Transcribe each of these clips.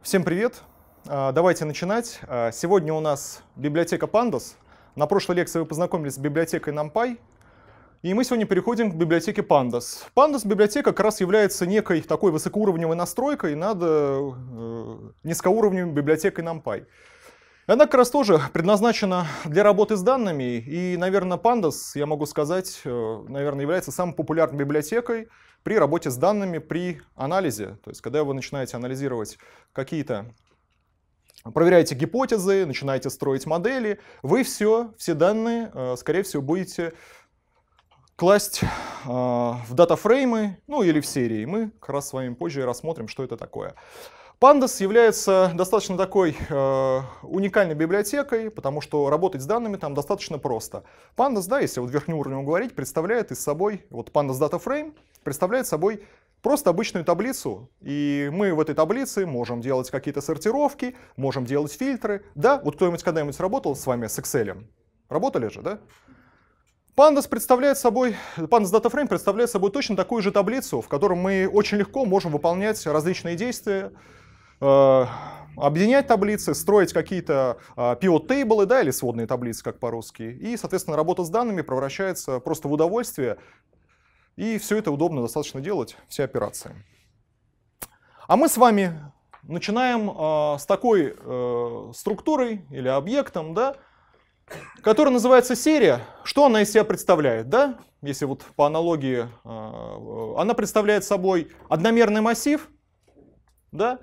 Всем привет! А, давайте начинать. А, сегодня у нас библиотека Pandas. На прошлой лекции вы познакомились с библиотекой NumPy. И мы сегодня переходим к библиотеке Pandas. Pandas библиотека как раз является некой такой высокоуровневой настройкой над э, низкоуровневой библиотекой NumPy. Она как раз тоже предназначена для работы с данными, и, наверное, Pandas, я могу сказать, э, наверное, является самой популярной библиотекой, при работе с данными, при анализе, то есть когда вы начинаете анализировать какие-то проверяете гипотезы, начинаете строить модели, вы все, все данные, э, скорее всего, будете класть э, в датафреймы, ну или в серии. Мы как раз с вами позже рассмотрим, что это такое. Pandas является достаточно такой э, уникальной библиотекой, потому что работать с данными там достаточно просто. Pandas, да, если вот верхнюю верхнеуровнем говорить, представляет из собой, вот Pandas Data Frame представляет собой просто обычную таблицу, и мы в этой таблице можем делать какие-то сортировки, можем делать фильтры. Да, вот кто-нибудь когда-нибудь работал с вами с Excel? Работали же, да? Pandas представляет собой, Pandas Data Frame представляет собой точно такую же таблицу, в которой мы очень легко можем выполнять различные действия, Э, объединять таблицы, строить какие-то а, pivot-тейблы, да, или сводные таблицы, как по-русски. И, соответственно, работа с данными превращается просто в удовольствие. И все это удобно достаточно делать, все операции. А мы с вами начинаем а, с такой э, структурой или объектом, да, которая называется серия. Что она из себя представляет? Да? Если вот по аналогии, а, э, она представляет собой одномерный массив, да,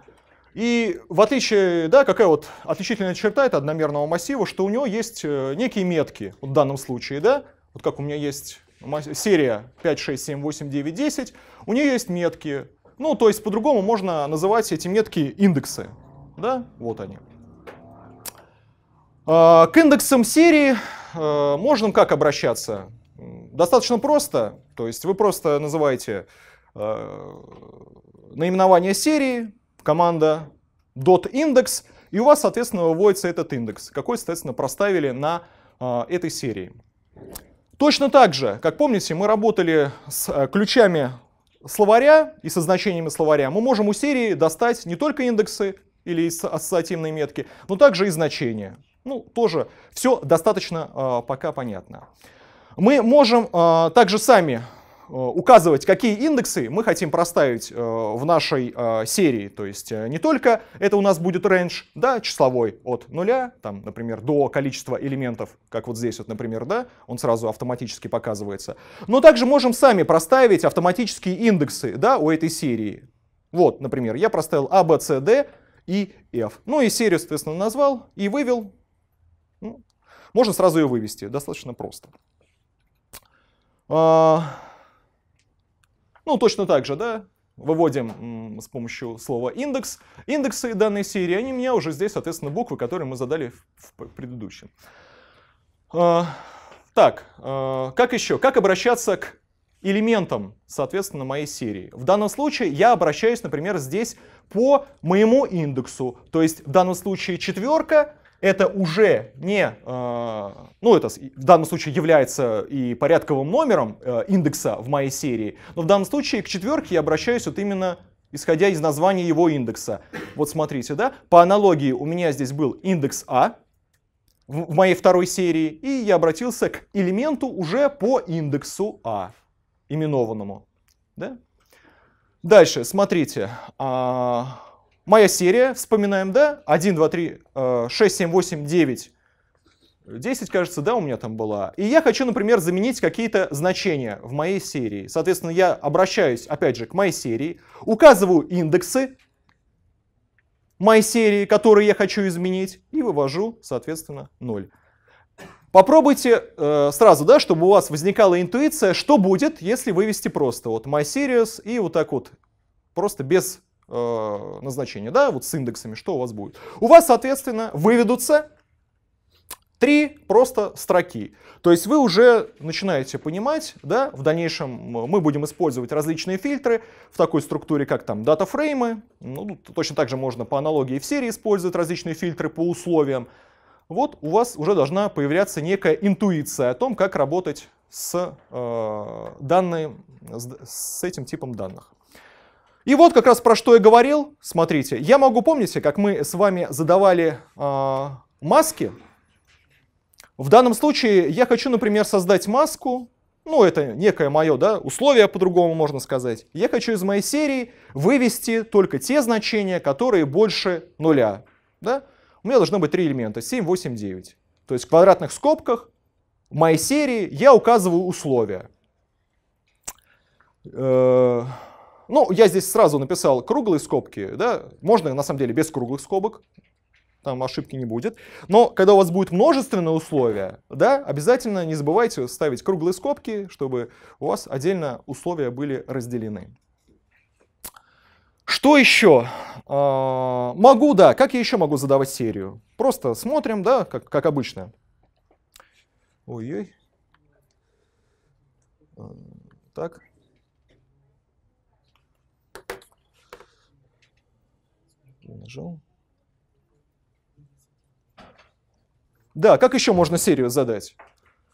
и в отличие, да, какая вот отличительная черта это одномерного массива, что у него есть э, некие метки, вот в данном случае, да, вот как у меня есть серия 5, 6, 7, 8, 9, 10, у нее есть метки, ну, то есть по-другому можно называть эти метки индексы, да, вот они. А, к индексам серии э, можно как обращаться? Достаточно просто, то есть вы просто называете э, наименование серии, команда dot index и у вас, соответственно, выводится этот индекс, какой, соответственно, проставили на э, этой серии. Точно так же, как помните, мы работали с э, ключами словаря и со значениями словаря. Мы можем у серии достать не только индексы или ассоциативные метки, но также и значения. Ну, тоже все достаточно э, пока понятно. Мы можем э, также сами Э, указывать, какие индексы мы хотим проставить э, в нашей э, серии. То есть не только это у нас будет range, да, числовой от нуля, там, например, до количества элементов, как вот здесь вот, например, да, он сразу автоматически показывается. Но также можем сами проставить автоматические индексы, да, у этой серии. Вот, например, я проставил A, B, C, D и F. Ну и серию, соответственно, назвал и вывел. Ну, можно сразу ее вывести, достаточно просто. А, ну, точно так же, да, выводим с помощью слова индекс. Индексы данной серии, они у меня уже здесь, соответственно, буквы, которые мы задали в предыдущем. А, так, а, как еще? Как обращаться к элементам, соответственно, моей серии. В данном случае я обращаюсь, например, здесь по моему индексу. То есть в данном случае четверка — это уже не, э, ну это в данном случае является и порядковым номером э, индекса в моей серии, но в данном случае к четверке я обращаюсь вот именно исходя из названия его индекса. Вот смотрите, да, по аналогии у меня здесь был индекс А в моей второй серии, и я обратился к элементу уже по индексу А, именованному, да. Дальше, смотрите, а, моя серия, вспоминаем, да, 1, 2, 3, 6, 7, 8, 9, 10, кажется, да, у меня там была. И я хочу, например, заменить какие-то значения в моей серии. Соответственно, я обращаюсь, опять же, к моей серии, указываю индексы моей серии, которые я хочу изменить, и вывожу, соответственно, 0. Попробуйте э, сразу, да, чтобы у вас возникала интуиция, что будет, если вывести просто вот MySeries и вот так вот, просто без э, назначения, да, вот с индексами, что у вас будет. У вас, соответственно, выведутся три просто строки. То есть вы уже начинаете понимать, да, в дальнейшем мы будем использовать различные фильтры в такой структуре, как там датафреймы. Ну, точно так же можно по аналогии в серии использовать различные фильтры по условиям. Вот у вас уже должна появляться некая интуиция о том, как работать с, э, данные, с, с этим типом данных. И вот как раз про что я говорил. Смотрите, я могу, помните, как мы с вами задавали э, маски? В данном случае я хочу, например, создать маску. Ну, это некое мое, да, условие по-другому можно сказать. Я хочу из моей серии вывести только те значения, которые больше нуля. Да? У меня должно быть три элемента, 7, 8, 9. То есть в квадратных скобках в моей серии я указываю условия. Э -э ну, я здесь сразу написал круглые скобки, да, можно на самом деле без круглых скобок, там ошибки не будет. Но когда у вас будет множественное условие, да, обязательно не забывайте ставить круглые скобки, чтобы у вас отдельно условия были разделены. Что еще? А, могу, да, как я еще могу задавать серию? Просто смотрим, да, как, как обычно. Ой-ой. Так. таким ножом. Да, как еще можно серию задать?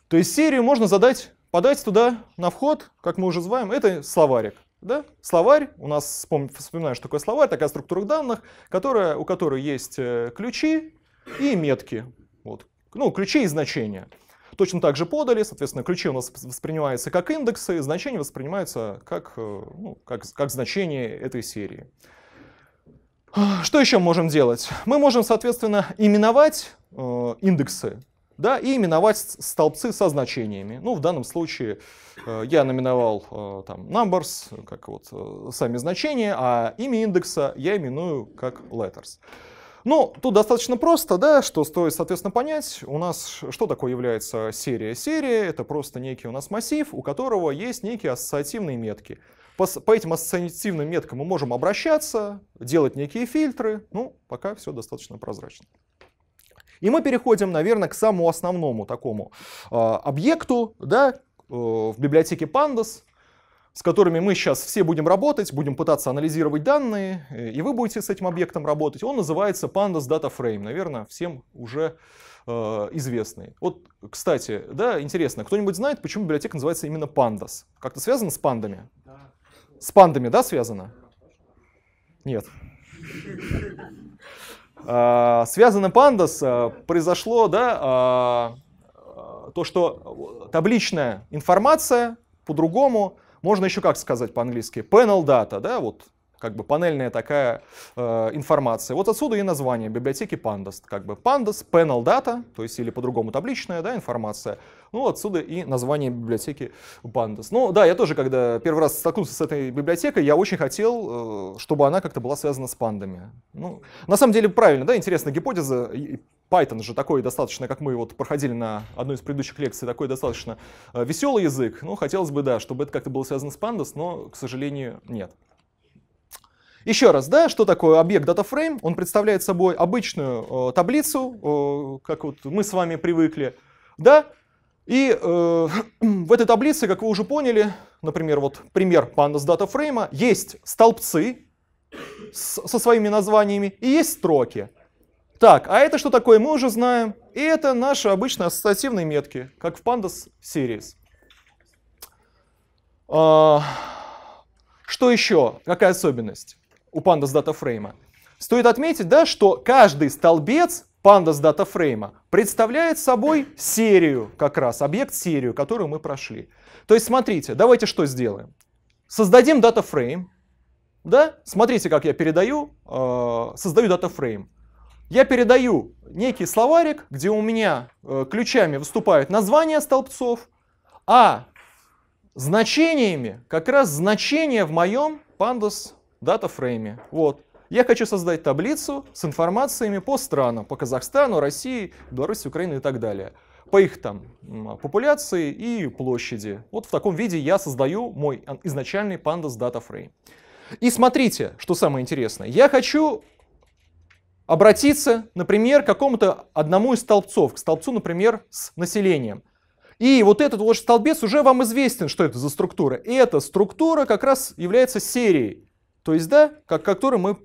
То есть серию можно задать, подать туда на вход, как мы уже зваем, это словарик. Да? Словарь, у нас, вспом... вспоминаю, что такое словарь, такая структура данных, которая, у которой есть э, ключи и метки. Вот. Ну, ключи и значения. Точно так же подали, соответственно, ключи у нас воспринимаются как индексы, значения воспринимаются как, э, ну, как, как значение этой серии. Что еще можем делать? Мы можем, соответственно, именовать э, индексы да, и именовать столбцы со значениями. Ну, в данном случае э, я номиновал э, там numbers, как вот э, сами значения, а имя индекса я именую как letters. Ну, тут достаточно просто, да, что стоит, соответственно, понять, у нас что такое является серия. Серия — это просто некий у нас массив, у которого есть некие ассоциативные метки — по, по этим ассоциативным меткам мы можем обращаться, делать некие фильтры. Ну, пока все достаточно прозрачно. И мы переходим, наверное, к самому основному такому э, объекту да, э, в библиотеке Pandas, с которыми мы сейчас все будем работать, будем пытаться анализировать данные, э, и вы будете с этим объектом работать. Он называется Pandas Data Frame, наверное, всем уже э, известный. Вот, кстати, да, интересно, кто-нибудь знает, почему библиотека называется именно Pandas? Как-то связано с пандами? Да. С пандами, да, связано? Нет. А, связано панда с а, произошло, да, а, то, что табличная информация по-другому, можно еще как сказать по-английски, panel data, да, вот как бы панельная такая э, информация. Вот отсюда и название библиотеки Pandas. Как бы Pandas Panel Data, то есть или по-другому табличная да, информация. Ну, отсюда и название библиотеки Pandas. Ну, да, я тоже, когда первый раз столкнулся с этой библиотекой, я очень хотел, э, чтобы она как-то была связана с пандами. Ну, на самом деле, правильно, да, интересная гипотеза. Python же такой достаточно, как мы вот проходили на одной из предыдущих лекций, такой достаточно э, веселый язык. Ну, хотелось бы, да, чтобы это как-то было связано с Pandas, но, к сожалению, нет. Еще раз, да, что такое объект DataFrame? Он представляет собой обычную э, таблицу, э, как вот мы с вами привыкли, да, и э, в этой таблице, как вы уже поняли, например, вот пример pandas DataFrame, есть столбцы с, со своими названиями и есть строки. Так, а это что такое, мы уже знаем. И это наши обычные ассоциативные метки, как в pandas series. Э, что еще? Какая особенность? у pandas датафрейма. Стоит отметить, да, что каждый столбец pandas датафрейма представляет собой серию, как раз объект-серию, которую мы прошли. То есть смотрите, давайте что сделаем. Создадим датафрейм, да? Смотрите, как я передаю, э, создаю датафрейм. Я передаю некий словарик, где у меня э, ключами выступают названия столбцов, а значениями как раз значения в моем pandas датафрейме. Вот. Я хочу создать таблицу с информациями по странам, по Казахстану, России, Беларуси, Украине и так далее. По их там популяции и площади. Вот в таком виде я создаю мой изначальный pandas DataFrame. И смотрите, что самое интересное. Я хочу обратиться, например, к какому-то одному из столбцов, к столбцу, например, с населением. И вот этот вот столбец уже вам известен, что это за структура. И эта структура как раз является серией. То есть, да, как, который мы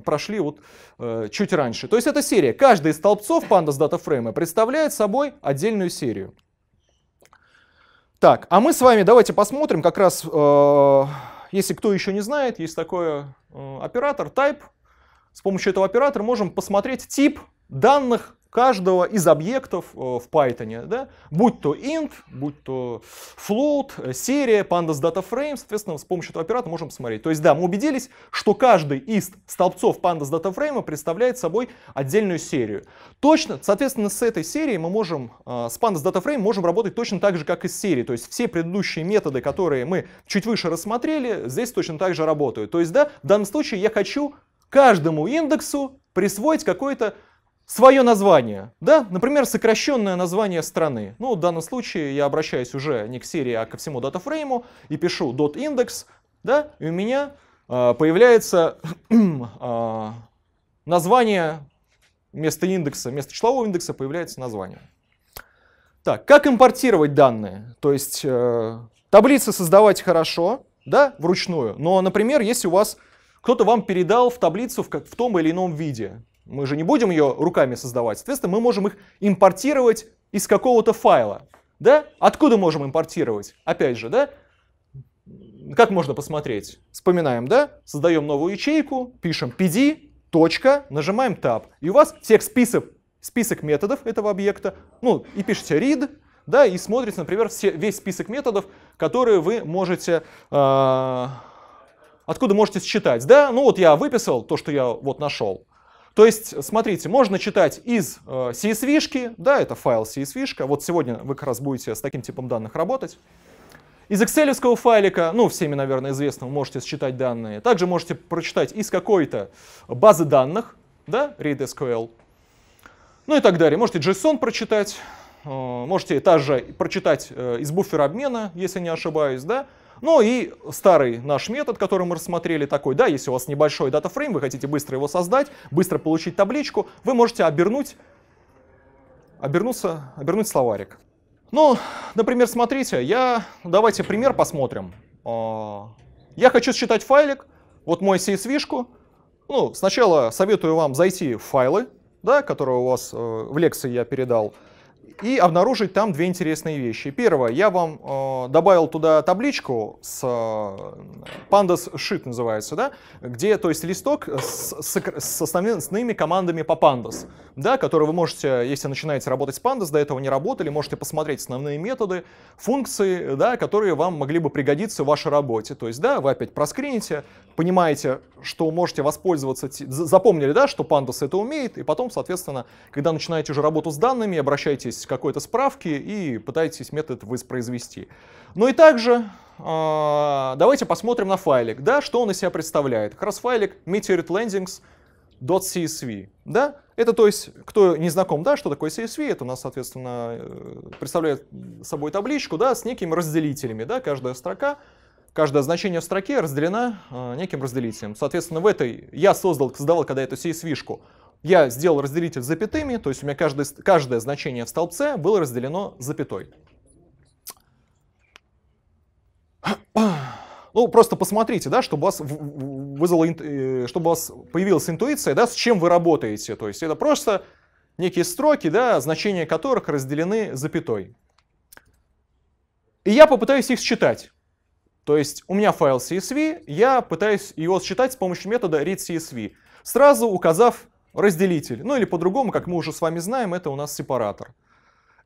прошли вот, э, чуть раньше. То есть, это серия. Каждый из столбцов Pandas Data Frame представляет собой отдельную серию. Так, а мы с вами давайте посмотрим как раз, э, если кто еще не знает, есть такой э, оператор type. С помощью этого оператора можем посмотреть тип данных каждого из объектов э, в Python, да? будь то int, будь то float, э, серия, pandas data frame, соответственно, с помощью этого оператора можем посмотреть. То есть, да, мы убедились, что каждый из столбцов pandas data frame представляет собой отдельную серию. Точно, соответственно, с этой серией мы можем, э, с pandas data frame можем работать точно так же, как и с серией. То есть, все предыдущие методы, которые мы чуть выше рассмотрели, здесь точно так же работают. То есть, да, в данном случае я хочу каждому индексу присвоить какой-то свое название. Да, например, сокращенное название страны. Ну, в данном случае я обращаюсь уже не к серии, а ко всему датафрейму и пишу dot .index, да, и у меня э, появляется э, название вместо индекса, вместо числового индекса появляется название. Так, как импортировать данные? То есть э, таблицы создавать хорошо, да, вручную, но, например, если у вас кто-то вам передал в таблицу в, как в том или ином виде, мы же не будем ее руками создавать. Соответственно, мы можем их импортировать из какого-то файла. Да? Откуда можем импортировать? Опять же, да? Как можно посмотреть? Вспоминаем, да? Создаем новую ячейку, пишем pd, точка, нажимаем tab. И у вас текст список, список методов этого объекта. Ну, и пишите read, да, и смотрите, например, все, весь список методов, которые вы можете, э, откуда можете считать. Да, ну вот я выписал то, что я вот нашел. То есть, смотрите, можно читать из э, CSV-шки, да, это файл CSV-шка, вот сегодня вы как раз будете с таким типом данных работать. Из excel файлика, ну, всеми, наверное, известно, вы можете считать данные. Также можете прочитать из какой-то базы данных, да, ReadSQL, ну и так далее. Можете JSON прочитать, э, можете также прочитать э, из буфера обмена, если не ошибаюсь, да, ну и старый наш метод, который мы рассмотрели, такой, да, если у вас небольшой датафрейм, вы хотите быстро его создать, быстро получить табличку, вы можете обернуть, обернуться, обернуть словарик. Ну, например, смотрите, я, давайте пример посмотрим. А, я хочу считать файлик, вот мой CSV-шку. Ну, сначала советую вам зайти в файлы, да, которые у вас э, в лекции я передал, и обнаружить там две интересные вещи. Первое, я вам э, добавил туда табличку с э, pandas sheet называется, да, где, то есть листок с, с, с основными командами по pandas, да, которые вы можете, если начинаете работать с pandas, до этого не работали, можете посмотреть основные методы, функции, да, которые вам могли бы пригодиться в вашей работе. То есть, да, вы опять проскрините, понимаете, что можете воспользоваться, запомнили, да, что pandas это умеет, и потом, соответственно, когда начинаете уже работу с данными, обращайтесь добьетесь какой-то справки и пытаетесь метод воспроизвести. Ну и также э, давайте посмотрим на файлик, да, что он из себя представляет. Как раз файлик meteorit да? Это, то есть, кто не знаком, да, что такое CSV, это у нас, соответственно, э, представляет собой табличку, да, с некими разделителями, да, каждая строка, каждое значение в строке разделена э, неким разделителем. Соответственно, в этой я создал, создавал когда эту CSV-шку, я сделал разделитель запятыми, то есть у меня каждое, каждое значение в столбце было разделено запятой. Ну, просто посмотрите, да, чтобы у вас, вызвало, э, чтобы у вас появилась интуиция, да, с чем вы работаете. То есть это просто некие строки, да, значения которых разделены запятой. И я попытаюсь их считать. То есть у меня файл CSV, я пытаюсь его считать с помощью метода read CSV. сразу указав разделитель. Ну или по-другому, как мы уже с вами знаем, это у нас сепаратор.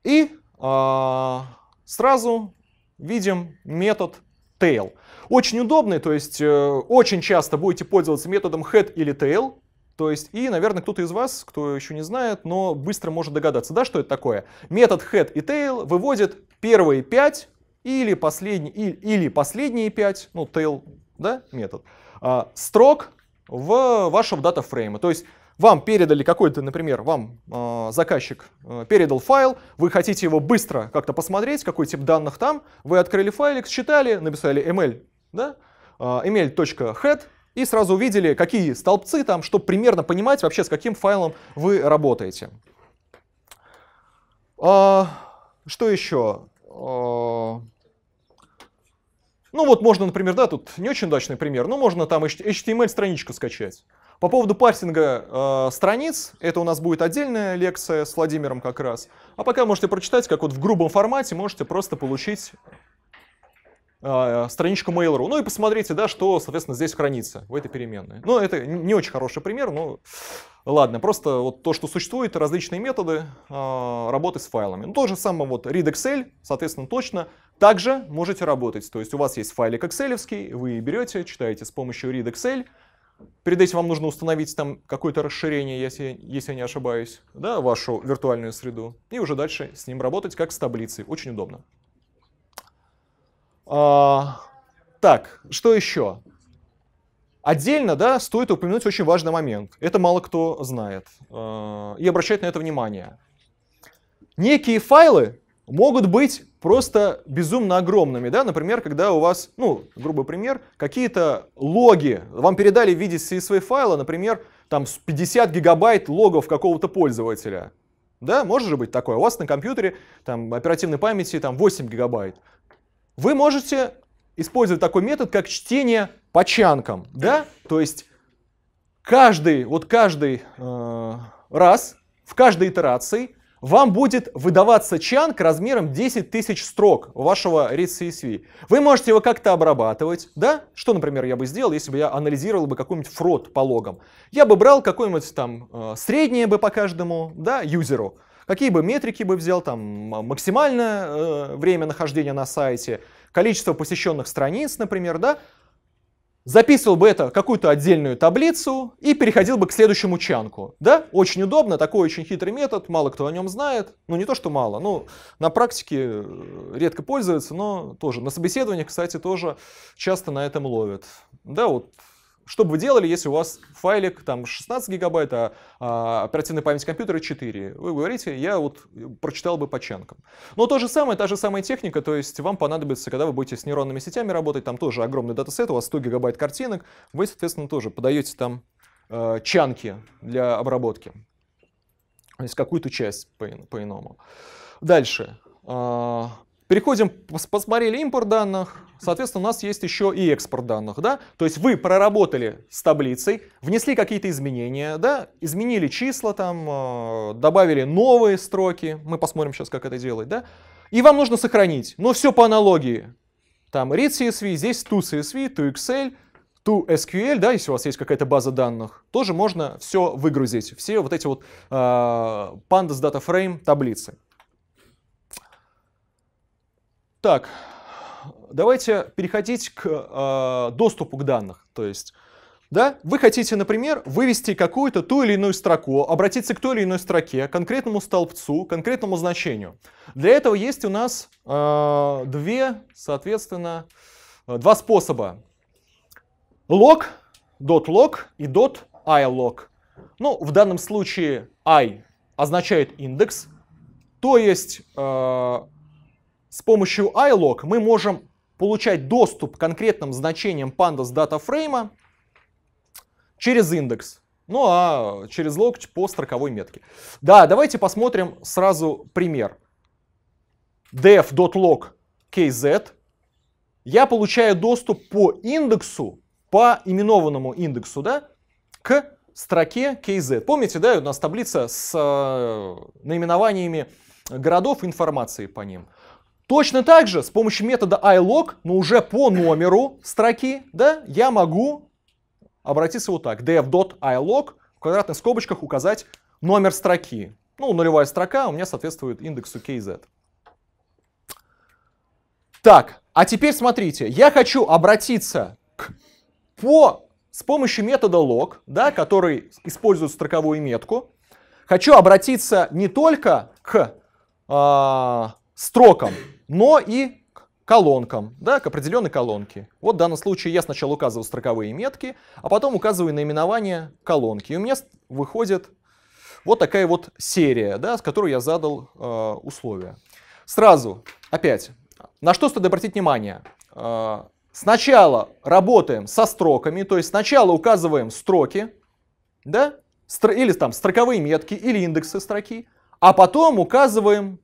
И э, сразу видим метод tail. Очень удобный, то есть э, очень часто будете пользоваться методом head или tail. То есть, и, наверное, кто-то из вас, кто еще не знает, но быстро может догадаться, да, что это такое. Метод head и tail выводит первые 5 или, последний, или, или последние 5, ну, tail, да, метод, э, строк в вашего дата фрейма. То есть вам передали какой-то, например, вам э, заказчик э, передал файл, вы хотите его быстро как-то посмотреть, какой тип данных там, вы открыли файлик, считали, написали ml, да, э, а, ml.head, и сразу увидели, какие столбцы там, чтобы примерно понимать вообще, с каким файлом вы работаете. А, что еще? А, ну вот можно, например, да, тут не очень удачный пример, но можно там HTML-страничку скачать. По поводу парсинга э, страниц, это у нас будет отдельная лекция с Владимиром как раз. А пока можете прочитать, как вот в грубом формате можете просто получить э, страничку Mail.ru. Ну и посмотрите, да, что, соответственно, здесь хранится в этой переменной. Ну, это не очень хороший пример, но ладно, просто вот то, что существует, различные методы э, работы с файлами. Ну, то же самое вот read Excel, соответственно, точно также можете работать. То есть у вас есть файлик Excel, вы берете, читаете с помощью read Excel. Перед этим вам нужно установить там какое-то расширение, если, если я не ошибаюсь, да, вашу виртуальную среду. И уже дальше с ним работать, как с таблицей. Очень удобно. А, так, что еще? Отдельно, да, стоит упомянуть очень важный момент. Это мало кто знает. А, и обращать на это внимание. Некие файлы, могут быть просто безумно огромными, да, например, когда у вас, ну, грубый пример, какие-то логи, вам передали в виде CSV файла, например, там 50 гигабайт логов какого-то пользователя, да, может же быть такое, у вас на компьютере там оперативной памяти там 8 гигабайт, вы можете использовать такой метод, как чтение по чанкам, да, то есть каждый, вот каждый э, раз, в каждой итерации вам будет выдаваться чанк размером 10 тысяч строк вашего REST-CSV. Вы можете его как-то обрабатывать, да? Что, например, я бы сделал, если бы я анализировал бы какой-нибудь фрод по логам? Я бы брал какой-нибудь там э, среднее бы по каждому, да, юзеру. Какие бы метрики бы взял, там, максимальное э, время нахождения на сайте, количество посещенных страниц, например, да, записывал бы это какую-то отдельную таблицу и переходил бы к следующему чанку. Да, очень удобно, такой очень хитрый метод, мало кто о нем знает. Ну, не то, что мало, ну, на практике э, редко пользуется, но тоже. На собеседованиях, кстати, тоже часто на этом ловят. Да, вот что бы вы делали, если у вас файлик там 16 гигабайт, а, а оперативная память компьютера 4? Вы говорите, я вот прочитал бы по чанкам. Но то же самое, та же самая техника, то есть вам понадобится, когда вы будете с нейронными сетями работать, там тоже огромный датасет, у вас 100 гигабайт картинок, вы, соответственно, тоже подаете там э, чанки для обработки. То есть какую-то часть по-иному. по Дальше. А, Переходим, посмотрели импорт данных, соответственно, у нас есть еще и экспорт данных, да? То есть вы проработали с таблицей, внесли какие-то изменения, да? Изменили числа там, э, добавили новые строки, мы посмотрим сейчас, как это делать, да? И вам нужно сохранить, но все по аналогии. Там read CSV, здесь to CSV, to Excel, to SQL, да, если у вас есть какая-то база данных, тоже можно все выгрузить, все вот эти вот э, pandas data frame таблицы. Так, давайте переходить к э, доступу к данных. То есть, да, вы хотите, например, вывести какую-то ту или иную строку, обратиться к той или иной строке, конкретному столбцу, конкретному значению. Для этого есть у нас э, две, соответственно, два способа. Log, .log и .ilog. Ну, в данном случае i означает индекс, то есть э, с помощью iLog мы можем получать доступ к конкретным значениям pandas датафрейма через индекс. Ну а через лог по строковой метке. Да, давайте посмотрим сразу пример. def.log kz. Я получаю доступ по индексу, по именованному индексу, да, к строке kz. Помните, да, у нас таблица с э, наименованиями городов, информации по ним. Точно так же с помощью метода iLog, но уже по номеру строки, да, я могу обратиться вот так. df.iLog в квадратных скобочках указать номер строки. Ну, нулевая строка а у меня соответствует индексу KZ. Так, а теперь смотрите, я хочу обратиться к по, с помощью метода log, да, который использует строковую метку, хочу обратиться не только к э, строкам, но и к колонкам, да, к определенной колонке. Вот в данном случае я сначала указываю строковые метки, а потом указываю наименование колонки. И у меня выходит вот такая вот серия, да, с которой я задал э, условия. Сразу, опять, на что стоит обратить внимание? Э, сначала работаем со строками, то есть сначала указываем строки, да, или там строковые метки, или индексы строки, а потом указываем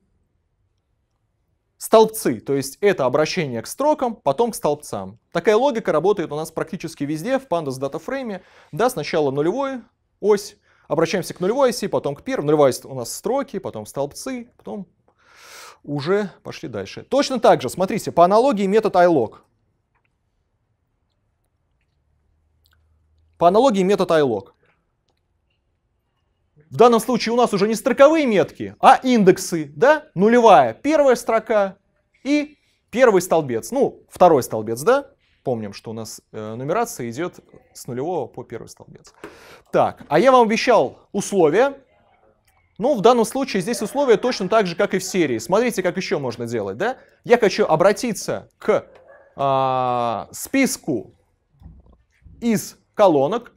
столбцы, то есть это обращение к строкам, потом к столбцам. Такая логика работает у нас практически везде в Pandas датафрейме. Да, сначала нулевой ось, обращаемся к нулевой оси, потом к первой. Нулевая у нас строки, потом столбцы, потом уже пошли дальше. Точно так же, смотрите, по аналогии метод iLog. По аналогии метод iLog. В данном случае у нас уже не строковые метки, а индексы, да? Нулевая, первая строка и первый столбец, ну, второй столбец, да? Помним, что у нас э, нумерация идет с нулевого по первый столбец. Так, а я вам обещал условия. Ну, в данном случае здесь условия точно так же, как и в серии. Смотрите, как еще можно делать, да? Я хочу обратиться к э, списку из колонок,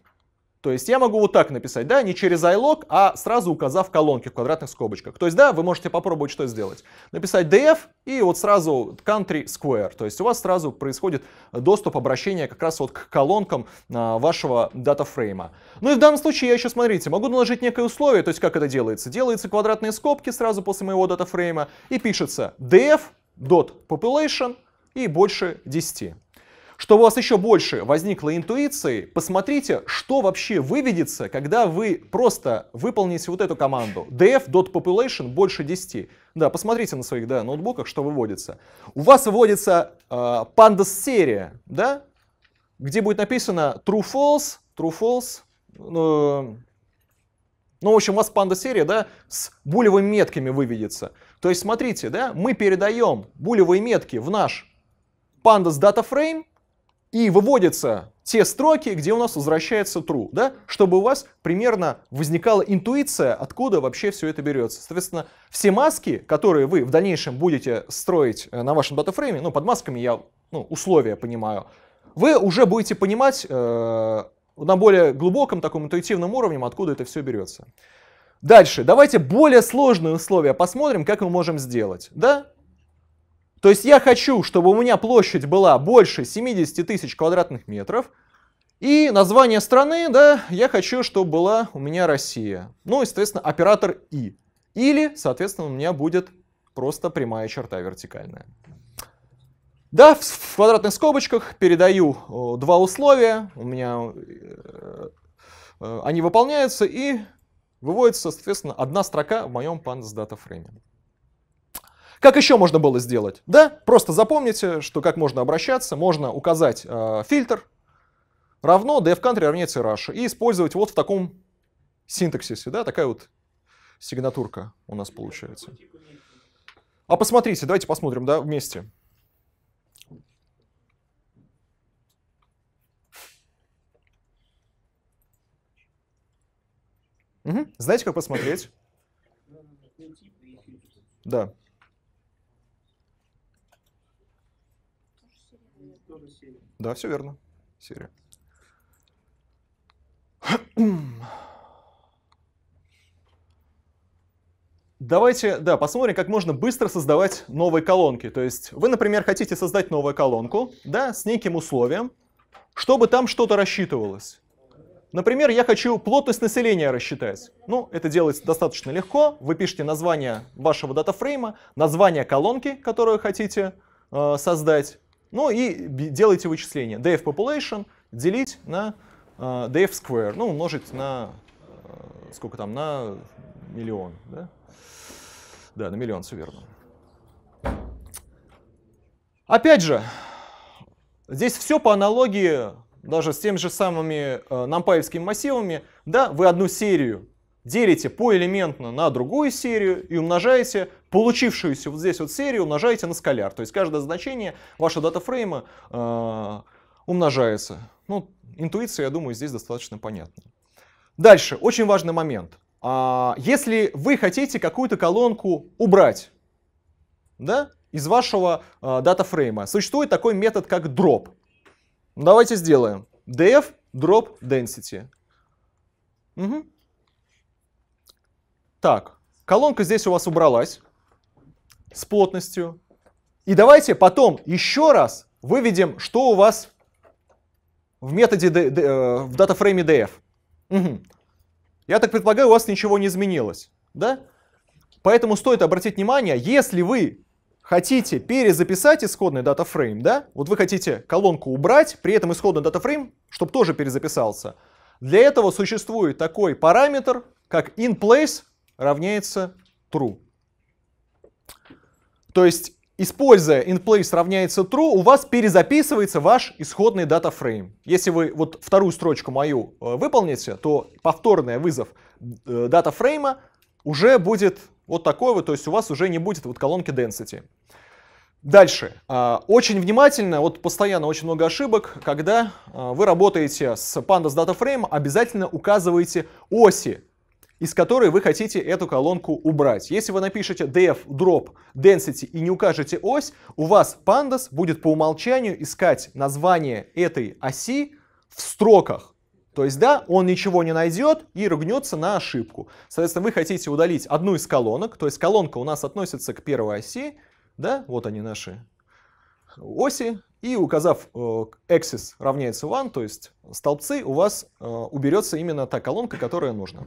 то есть я могу вот так написать, да, не через iLog, а сразу указав колонки в квадратных скобочках. То есть, да, вы можете попробовать что сделать. Написать df и вот сразу country square. То есть у вас сразу происходит доступ обращения как раз вот к колонкам а, вашего датафрейма. Ну и в данном случае я еще, смотрите, могу наложить некое условие, то есть как это делается. Делаются квадратные скобки сразу после моего датафрейма и пишется df dot population и больше 10. Чтобы у вас еще больше возникло интуиции, посмотрите, что вообще выведется, когда вы просто выполните вот эту команду. df.population больше 10. Да, посмотрите на своих да, ноутбуках, что выводится. У вас выводится э, а, pandas серия, да, где будет написано true-false, true-false, э, ну, ну, в общем, у вас панда серия, да, с булевыми метками выведется. То есть, смотрите, да, мы передаем булевые метки в наш pandas data frame, и выводятся те строки, где у нас возвращается true, да, чтобы у вас примерно возникала интуиция, откуда вообще все это берется. Соответственно, все маски, которые вы в дальнейшем будете строить э, на вашем датафрейме, ну, под масками я ну, условия понимаю, вы уже будете понимать э, на более глубоком таком интуитивном уровне, откуда это все берется. Дальше, давайте более сложные условия посмотрим, как мы можем сделать. Да? То есть я хочу, чтобы у меня площадь была больше 70 тысяч квадратных метров, и название страны, да, я хочу, чтобы была у меня Россия. Ну естественно, оператор И. Или, соответственно, у меня будет просто прямая черта вертикальная. Да, в квадратных скобочках передаю два условия, у меня э, э, они выполняются и выводится, соответственно, одна строка в моем pandas дата фрейме. Как еще можно было сделать? Да, просто запомните, что как можно обращаться, можно указать э, фильтр равно DF country равняется Russia и использовать вот в таком синтаксисе, да, такая вот сигнатурка у нас получается. А посмотрите, давайте посмотрим, да, вместе. Угу. Знаете, как посмотреть? Да. тоже серия. Да, все верно. Серия. Давайте, да, посмотрим, как можно быстро создавать новые колонки. То есть вы, например, хотите создать новую колонку, да, с неким условием, чтобы там что-то рассчитывалось. Например, я хочу плотность населения рассчитать. Ну, это делается достаточно легко. Вы пишете название вашего датафрейма, название колонки, которую хотите э, создать, ну и делайте вычисление. df population делить на э, df square, ну умножить на э, сколько там, на миллион, да? Да, на миллион, все верно. Опять же, здесь все по аналогии даже с теми же самыми э, нампаевскими массивами. Да, вы одну серию делите поэлементно на другую серию и умножаете получившуюся вот здесь вот серию умножаете на скаляр. То есть каждое значение вашего датафрейма э, умножается. Ну, интуиция, я думаю, здесь достаточно понятна. Дальше, очень важный момент. А, если вы хотите какую-то колонку убрать да, из вашего э, датафрейма, существует такой метод, как drop. Давайте сделаем df drop density. Угу. Так, колонка здесь у вас убралась с плотностью. И давайте потом еще раз выведем, что у вас в методе, э, в датафрейме df. Угу. Я так предполагаю, у вас ничего не изменилось, да? Поэтому стоит обратить внимание, если вы хотите перезаписать исходный датафрейм, да, вот вы хотите колонку убрать, при этом исходный датафрейм, чтобы тоже перезаписался, для этого существует такой параметр, как inPlace равняется true. То есть, используя inplace place равняется true, у вас перезаписывается ваш исходный датафрейм. Если вы вот вторую строчку мою э, выполните, то повторный вызов э, датафрейма уже будет вот такой вот, то есть у вас уже не будет вот колонки density. Дальше. А, очень внимательно, вот постоянно очень много ошибок, когда а, вы работаете с Pandas Data Frame, обязательно указывайте оси из которой вы хотите эту колонку убрать. Если вы напишете df drop density и не укажете ось, у вас pandas будет по умолчанию искать название этой оси в строках. То есть, да, он ничего не найдет и ругнется на ошибку. Соответственно, вы хотите удалить одну из колонок, то есть колонка у нас относится к первой оси, да, вот они наши оси, и указав э, axis равняется one, то есть столбцы, у вас э, уберется именно та колонка, которая нужна.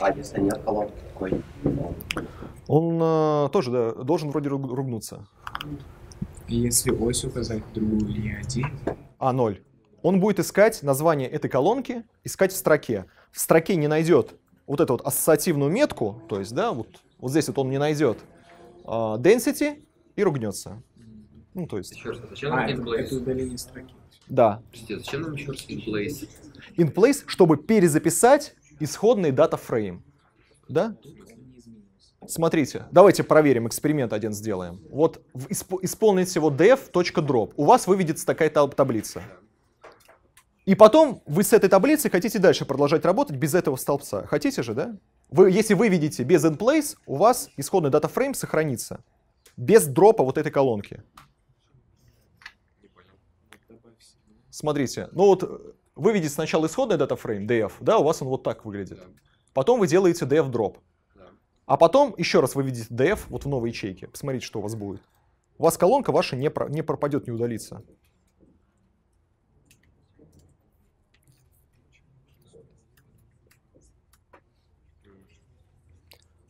А если нет колонки, какой? Он а, тоже, да, должен вроде ругнуться. Если ось указать другую не один. А, ноль. Он будет искать название этой колонки, искать в строке. В строке не найдет вот эту вот ассоциативную метку, то есть, да, вот, вот здесь вот он не найдет а, density и ругнется. Ну, то есть... Еще раз, зачем а, это, это удаление строки. Да. Простите, зачем нам еще раз in place? In place, чтобы перезаписать исходный датафрейм. Да? Смотрите, давайте проверим, эксперимент один сделаем. Вот исп, исполните вот df.drop, у вас выведется такая таб таблица. И потом вы с этой таблицы хотите дальше продолжать работать без этого столбца. Хотите же, да? Вы, если вы видите без endplace, у вас исходный датафрейм сохранится. Без дропа вот этой колонки. Смотрите, ну вот вы видите сначала исходный датафрейм, df, да, у вас он вот так выглядит. Да. Потом вы делаете df drop, Да. А потом еще раз вы видите df вот в новой ячейке. Посмотрите, что у вас будет. У вас колонка ваша не, про, не пропадет, не удалится.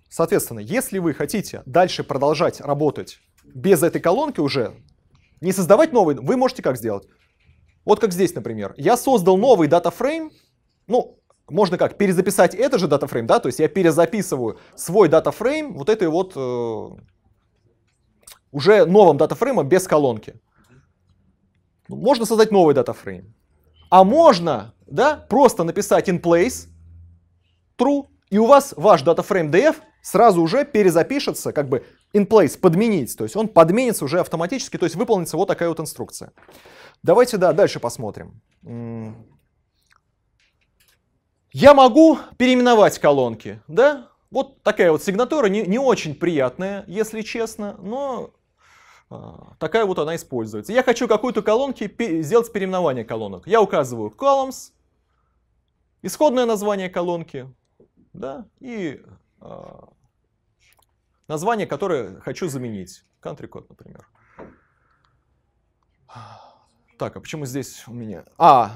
Соответственно, если вы хотите дальше продолжать работать без этой колонки уже, не создавать новый, вы можете как сделать? Вот как здесь, например. Я создал новый датафрейм, ну, можно как, перезаписать это же датафрейм, да, то есть я перезаписываю свой датафрейм вот этой вот э, уже новым датафреймом без колонки. Ну, можно создать новый датафрейм. А можно, да, просто написать in place true, и у вас ваш датафрейм df сразу уже перезапишется как бы in place, подменить, то есть он подменится уже автоматически, то есть выполнится вот такая вот инструкция. Давайте, да, дальше посмотрим. Я могу переименовать колонки, да? Вот такая вот сигнатура, не, не очень приятная, если честно, но а, такая вот она используется. Я хочу какую-то колонки сделать переименование колонок. Я указываю columns, исходное название колонки, да, и а, название, которое хочу заменить. Country Code, например. Так, а почему здесь у меня? А,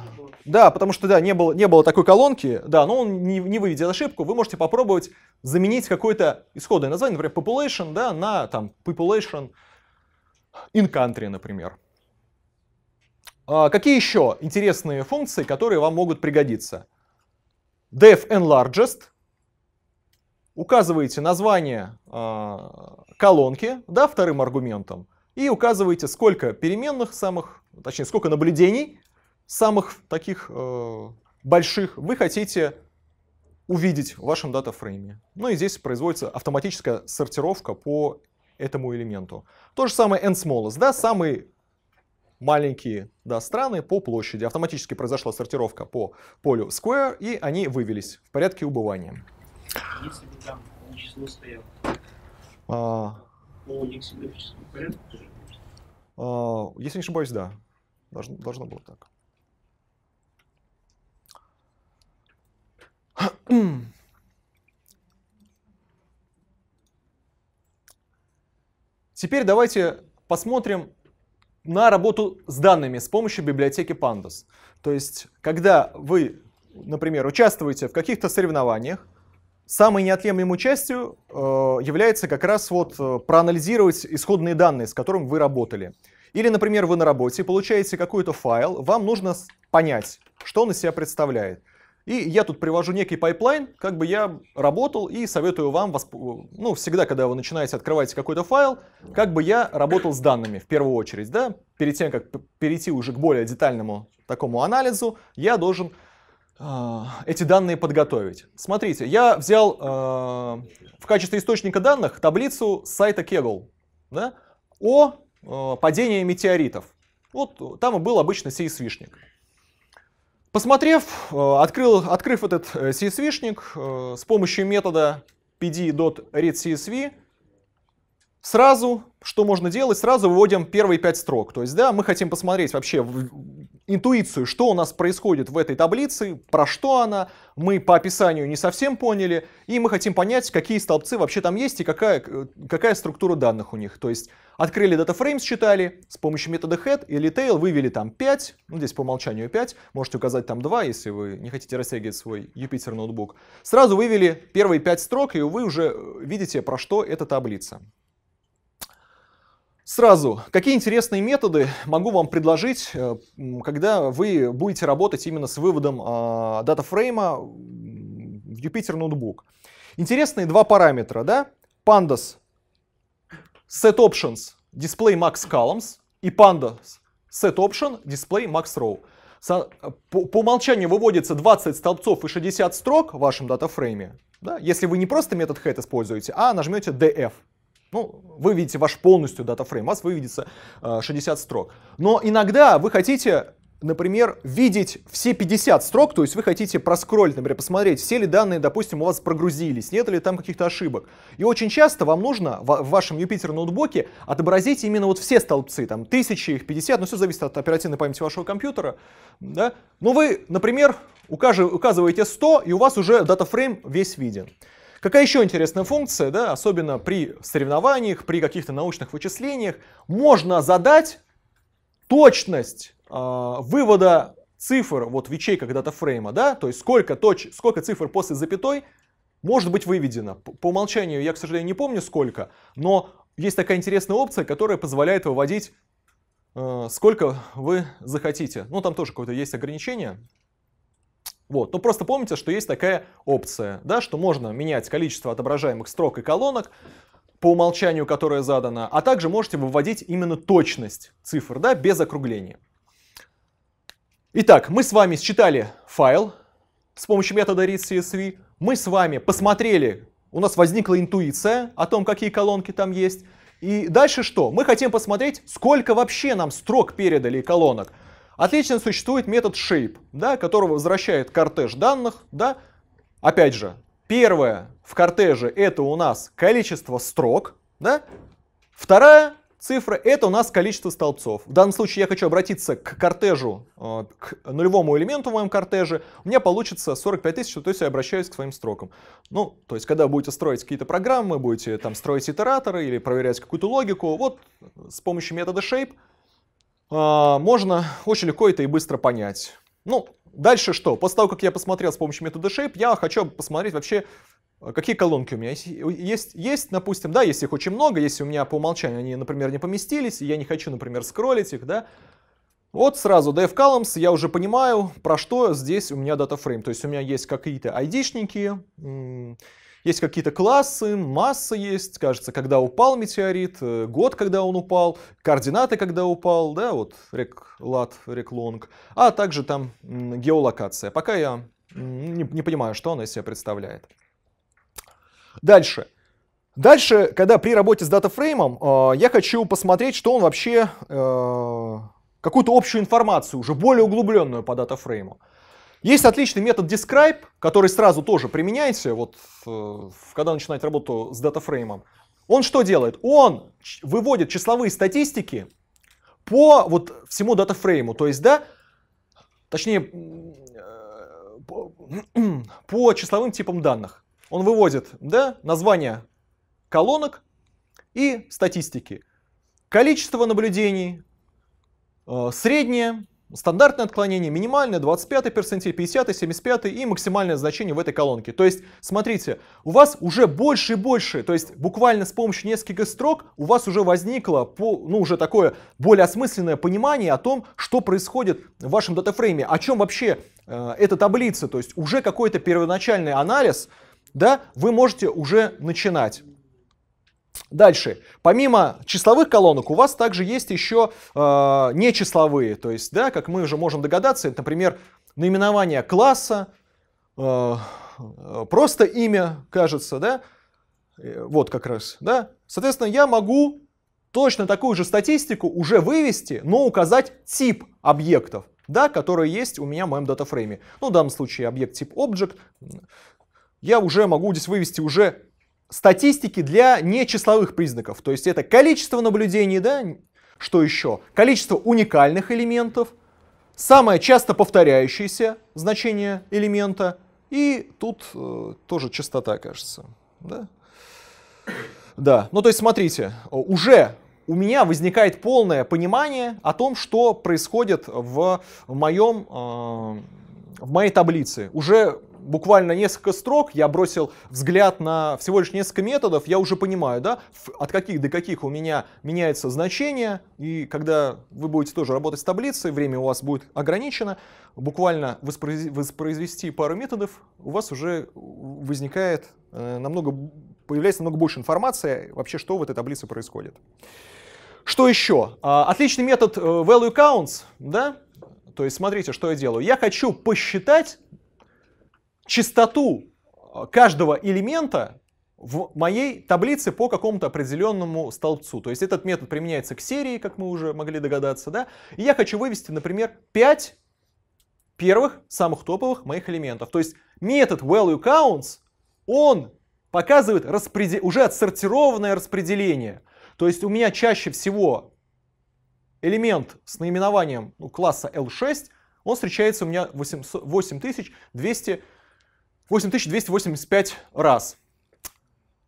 да, потому что, да, не было, не было такой колонки, да, но он не, не выведет ошибку. Вы можете попробовать заменить какое-то исходное название, например, population, да, на там population in country, например. А, какие еще интересные функции, которые вам могут пригодиться? def largest указываете название э, колонки, да, вторым аргументом, и указываете, сколько переменных самых, точнее, сколько наблюдений самых таких э, больших вы хотите увидеть в вашем датафрейме. Ну и здесь производится автоматическая сортировка по этому элементу. То же самое n smallest, да, самые маленькие да, страны по площади. Автоматически произошла сортировка по полю square, и они вывелись в порядке убывания. Если бы там число стояло. А... Ну, у них число порядок тоже. А, если не ошибаюсь, да. Должно, должно было так. Теперь давайте посмотрим на работу с данными с помощью библиотеки Pandas. То есть, когда вы, например, участвуете в каких-то соревнованиях, самой неотъемлемой частью э, является как раз вот э, проанализировать исходные данные, с которыми вы работали. Или, например, вы на работе получаете какой-то файл, вам нужно понять, что он из себя представляет. И я тут привожу некий пайплайн, как бы я работал и советую вам, восп... Э, ну, всегда, когда вы начинаете открывать какой-то файл, как бы я работал с данными в первую очередь, да, перед тем, как перейти уже к более детальному такому анализу, я должен а, эти данные подготовить. Смотрите, я взял э, в качестве источника данных таблицу с сайта Kaggle да, о э, падении метеоритов. Вот там и был обычно сейсвишник. Посмотрев, э, открыл, открыв этот э, сейсвишник э, с помощью метода pd.readcsv, Сразу, что можно делать, сразу выводим первые пять строк. То есть, да, мы хотим посмотреть вообще интуицию, что у нас происходит в этой таблице, про что она, мы по описанию не совсем поняли, и мы хотим понять, какие столбцы вообще там есть и какая, э, какая структура данных у них. То есть, открыли DataFrame, считали, с помощью метода head или tail вывели там 5, ну здесь по умолчанию 5, можете указать там 2, если вы не хотите растягивать свой Юпитер ноутбук. Сразу вывели первые 5 строк, и вы уже э, видите, про что эта таблица. Сразу, какие интересные методы могу вам предложить, э, когда вы будете работать именно с выводом а, датафрейма в Jupyter Notebook? Интересные два параметра, да? Pandas set options display max columns и pandas set option display max row. Э, по, по умолчанию выводится 20 столбцов и 60 строк в вашем датафрейме, да? если вы не просто метод head используете, а нажмете df. Ну, вы видите ваш полностью датафрейм, у вас выведется 60 э, строк. Но иногда вы хотите например, видеть все 50 строк, то есть вы хотите проскроллить, например, посмотреть, все ли данные, допустим, у вас прогрузились, нет ли там каких-то ошибок. И очень часто вам нужно в вашем Юпитер ноутбуке отобразить именно вот все столбцы, там тысячи их, 50, ну все зависит от оперативной памяти вашего компьютера, да. Но ну, вы, например, укажи, указываете 100, и у вас уже датафрейм весь виден. Какая еще интересная функция, да, особенно при соревнованиях, при каких-то научных вычислениях, можно задать точность э, вывода цифр, вот в то фрейма, да, то есть сколько, точ, сколько цифр после запятой может быть выведено. По, по умолчанию я, к сожалению, не помню сколько, но есть такая интересная опция, которая позволяет выводить э, сколько вы захотите. Ну, там тоже какое-то есть ограничение, вот. Но просто помните, что есть такая опция, да, что можно менять количество отображаемых строк и колонок по умолчанию, которое задано, а также можете выводить именно точность цифр, да, без округления. Итак, мы с вами считали файл с помощью метода readCSV, мы с вами посмотрели, у нас возникла интуиция о том, какие колонки там есть, и дальше что? Мы хотим посмотреть, сколько вообще нам строк передали и колонок. Отлично существует метод shape, да, которого возвращает кортеж данных. Да. Опять же, первое в кортеже это у нас количество строк. Да. Вторая цифра это у нас количество столбцов. В данном случае я хочу обратиться к кортежу, э, к нулевому элементу в моем кортеже. У меня получится 45 тысяч, то есть я обращаюсь к своим строкам. Ну, то есть когда будете строить какие-то программы, будете там строить итераторы или проверять какую-то логику, вот с помощью метода shape а, можно очень легко это и быстро понять. Ну, дальше что? После того, как я посмотрел с помощью метода shape, я хочу посмотреть вообще, а, какие колонки у меня есть. Есть, допустим, да, если их очень много, если у меня по умолчанию они, например, не поместились, и я не хочу, например, скроллить их, да, вот сразу df columns, я уже понимаю, про что здесь у меня датафрейм. То есть у меня есть какие-то id-шники, есть какие-то классы, масса есть, кажется, когда упал метеорит, э, год, когда он упал, координаты, когда упал, да, вот рек лат, рек лонг, а также там геолокация. Пока я не, не понимаю, что она из себя представляет. Дальше. Дальше, когда при работе с датафреймом, э, я хочу посмотреть, что он вообще, э, какую-то общую информацию, уже более углубленную по датафрейму. Есть отличный метод describe, который сразу тоже применяется, вот, э, когда начинаете работу с датафреймом. Он что делает? Он выводит числовые статистики по вот всему датафрейму. То есть, да, точнее, э, по числовым типам данных. Он выводит да, название колонок и статистики. Количество наблюдений, э, среднее, Стандартное отклонение минимальное, 25 перцентиль, 50, 75 и максимальное значение в этой колонке. То есть, смотрите, у вас уже больше и больше, то есть буквально с помощью нескольких строк у вас уже возникло, по, ну уже такое более осмысленное понимание о том, что происходит в вашем датафрейме, о чем вообще э, эта таблица, то есть уже какой-то первоначальный анализ, да, вы можете уже начинать. Дальше, помимо числовых колонок, у вас также есть еще э, нечисловые, то есть, да, как мы уже можем догадаться, это, например, наименование класса, э, э просто имя, кажется, да, э, вот как раз, да. Соответственно, я могу точно такую же статистику уже вывести, но указать тип объектов, да, которые есть у меня в моем датафрейме. Ну, в данном случае объект тип object, я уже могу здесь вывести уже статистики для нечисловых признаков. То есть это количество наблюдений, да, что еще? Количество уникальных элементов, самое часто повторяющееся значение элемента, и тут э, тоже частота, кажется. Да? да, ну то есть смотрите, уже у меня возникает полное понимание о том, что происходит в, в моем... Э, в моей таблице. Уже буквально несколько строк, я бросил взгляд на всего лишь несколько методов, я уже понимаю, да, от каких до каких у меня меняется значение, и когда вы будете тоже работать с таблицей, время у вас будет ограничено, буквально воспроизвести пару методов, у вас уже возникает э, намного, появляется намного больше информации вообще, что в этой таблице происходит. Что еще? А, отличный метод э, value counts, да? То есть смотрите, что я делаю. Я хочу посчитать частоту э, каждого элемента в моей таблице по какому-то определенному столбцу. То есть этот метод применяется к серии, как мы уже могли догадаться, да? И я хочу вывести, например, 5 первых, самых топовых моих элементов. То есть метод value counts, он показывает распредел... уже отсортированное распределение. То есть у меня чаще всего элемент с наименованием ну, класса L6, он встречается у меня 8200 8285 раз.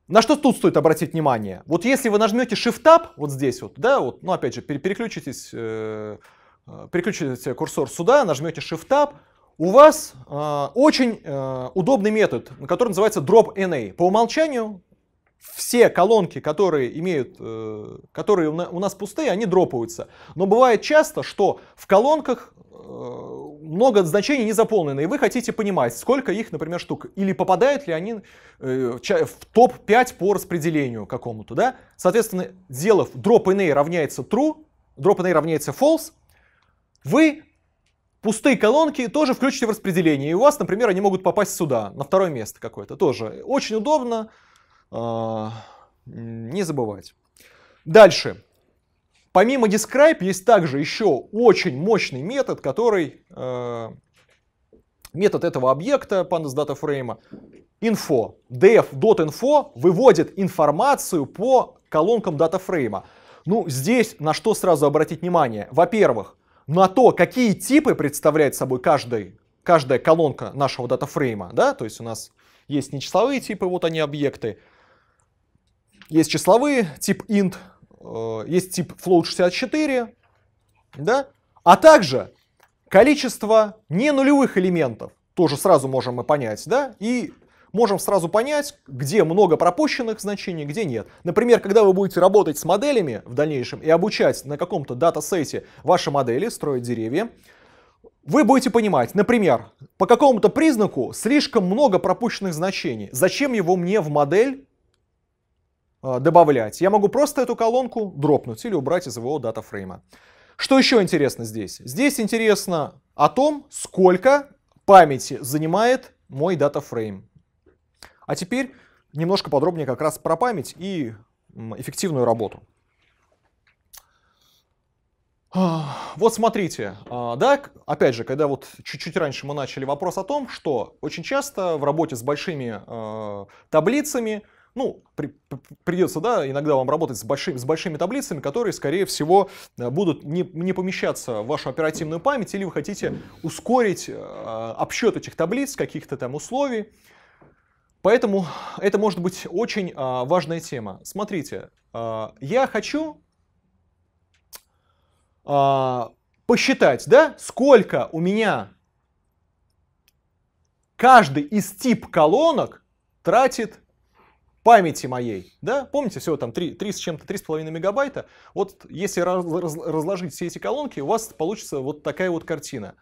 На что тут стоит обратить внимание? Вот если вы нажмете Shift-Tab, вот здесь вот, да, вот, ну опять же, переключитесь, э, э, переключите курсор сюда, нажмете Shift-Tab, у вас э, очень удобный метод, который называется Drop NA. По умолчанию все колонки, которые имеют, которые у нас пустые, они дропаются. Но бывает часто, что в колонках много значений не заполнено, и вы хотите понимать, сколько их, например, штук, или попадают ли они э, в топ-5 по распределению какому-то, да? Соответственно, сделав drop in a равняется true, drop in a равняется false, вы пустые колонки тоже включите в распределение, и у вас, например, они могут попасть сюда, на второе место какое-то, тоже очень удобно, а, не забывать. Дальше. Помимо Describe есть также еще очень мощный метод, который э, метод этого объекта pandas data frame info df.info выводит информацию по колонкам датафрейма. Ну, здесь на что сразу обратить внимание? Во-первых, на то, какие типы представляет собой каждый, каждая колонка нашего датафрейма, да, то есть у нас есть нечисловые типы, вот они объекты, есть числовые, тип int, Э, есть тип float 64, да? а также количество не нулевых элементов, тоже сразу можем мы понять, да, и можем сразу понять, где много пропущенных значений, где нет. Например, когда вы будете работать с моделями в дальнейшем и обучать на каком-то датасете ваши модели, строить деревья, вы будете понимать, например, по какому-то признаку слишком много пропущенных значений. Зачем его мне в модель а, добавлять. Я могу просто эту колонку дропнуть или убрать из его датафрейма. Что еще интересно здесь? Здесь интересно о том, сколько памяти занимает мой датафрейм. А теперь немножко подробнее как раз про память и эффективную работу. А, вот смотрите, а, да, опять же, когда вот чуть-чуть раньше мы начали вопрос о том, что очень часто в работе с большими таблицами ну, при, придется, да, иногда вам работать с, большим, с большими таблицами, которые, скорее всего, э, будут не, не помещаться в вашу оперативную память, или вы хотите ускорить э, обсчет этих таблиц, каких-то там условий. Поэтому это может быть очень э, важная тема. Смотрите, э, я хочу э, посчитать, да, сколько у меня каждый из тип колонок тратит памяти моей, да, помните, всего там 3, 3 с чем-то, 3,5 мегабайта, вот если раз, раз, разложить все эти колонки, у вас получится вот такая вот картина.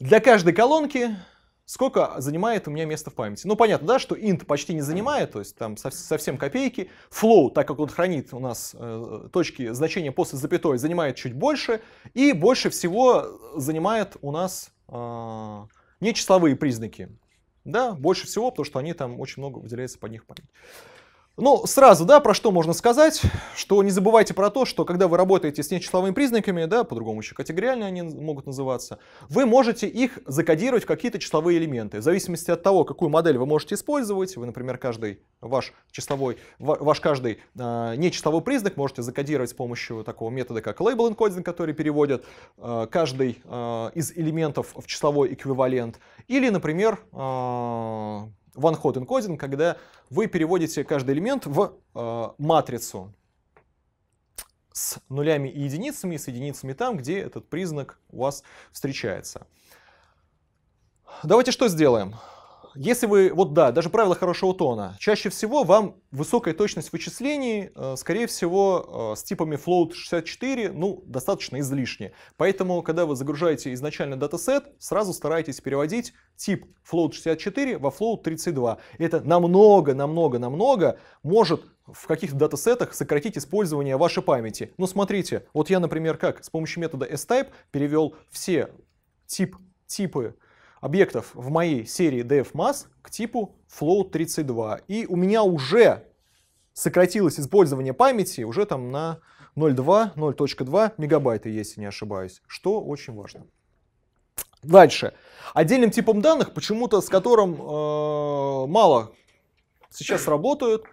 Для каждой колонки сколько занимает у меня места в памяти. Ну, понятно, да, что int почти не занимает, то есть там совсем копейки. Flow, так как он хранит у нас э, точки значения после запятой, занимает чуть больше. И больше всего занимает у нас э, нечисловые признаки. Да, больше всего, потому что они там очень много выделяется под них память. Ну, сразу, да, про что можно сказать, что не забывайте про то, что когда вы работаете с нечисловыми признаками, да, по-другому еще категориально они могут называться, вы можете их закодировать в какие-то числовые элементы. В зависимости от того, какую модель вы можете использовать, вы, например, каждый ваш числовой, ваш каждый э, нечисловой признак можете закодировать с помощью такого метода, как label encoding, который переводит э, а, каждый э, из элементов в числовой эквивалент. Или, например, э, one-hot encoding, когда вы переводите каждый элемент в э, матрицу с нулями и единицами, с единицами там, где этот признак у вас встречается. Давайте что сделаем? Если вы, вот да, даже правило хорошего тона, чаще всего вам высокая точность вычислений, э, скорее всего, э, с типами float 64, ну, достаточно излишне. Поэтому, когда вы загружаете изначально датасет, сразу старайтесь переводить тип float 64 во float 32. Это намного, намного, намного может в каких-то датасетах сократить использование вашей памяти. Ну, смотрите, вот я, например, как с помощью метода s_type перевел все тип, типы объектов в моей серии DFMAS к типу Float32. И у меня уже сократилось использование памяти уже там на 0.2, 0.2 мегабайта, если не ошибаюсь, что очень важно. Дальше. Отдельным типом данных, почему-то с которым э, мало сейчас работают,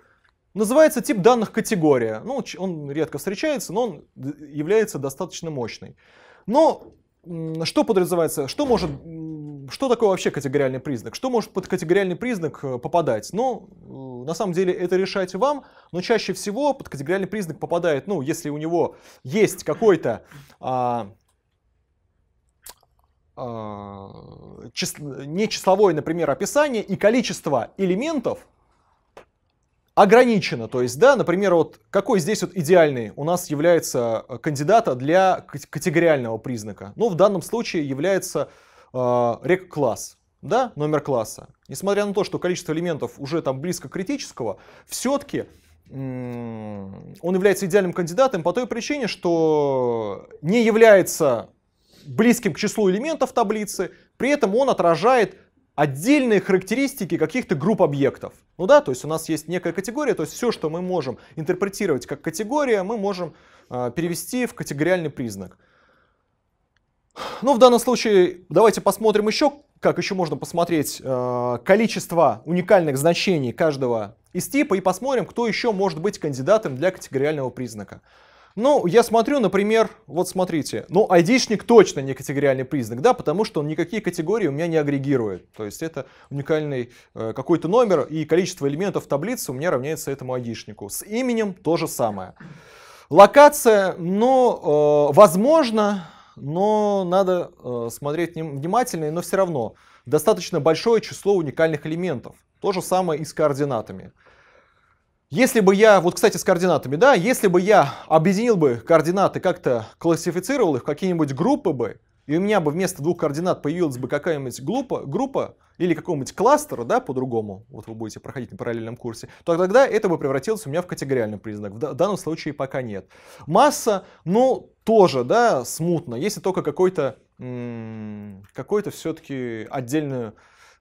называется тип данных категория. Ну, он редко встречается, но он является достаточно мощный. Но что подразумевается, что может что такое вообще категориальный признак? Что может под категориальный признак э, попадать? Ну, э, на самом деле это решать вам, но чаще всего под категориальный признак попадает, ну, если у него есть какой-то а, а, число, не числовое, например, описание и количество элементов ограничено. То есть, да, например, вот какой здесь вот идеальный у нас является э, кандидата для категориального признака? Ну, в данном случае является а, рек класс, да, номер класса. Несмотря на то, что количество элементов уже там близко критического, все-таки он является идеальным кандидатом по той причине, что не является близким к числу элементов таблицы, при этом он отражает отдельные характеристики каких-то групп объектов. Ну да, то есть у нас есть некая категория, то есть все, что мы можем интерпретировать как категория, мы можем э, перевести в категориальный признак. Ну, в данном случае давайте посмотрим еще, как еще можно посмотреть э, количество уникальных значений каждого из типа и посмотрим, кто еще может быть кандидатом для категориального признака. Ну, я смотрю, например, вот смотрите, ну, айдишник точно не категориальный признак, да, потому что он никакие категории у меня не агрегирует. То есть это уникальный э, какой-то номер, и количество элементов таблицы у меня равняется этому айдишнику. С именем то же самое. Локация, ну, э, возможно, но надо э, смотреть внимательно, но все равно достаточно большое число уникальных элементов. То же самое и с координатами. Если бы я, вот, кстати, с координатами, да, если бы я объединил бы координаты, как-то классифицировал их в какие-нибудь группы бы, и у меня бы вместо двух координат появилась бы какая-нибудь группа, группа или какой-нибудь кластер, да, по-другому, вот вы будете проходить на параллельном курсе, то тогда это бы превратилось у меня в категориальный признак. В данном случае пока нет. Масса, ну, тоже, да, смутно, если только какой-то какой-то все-таки отдельную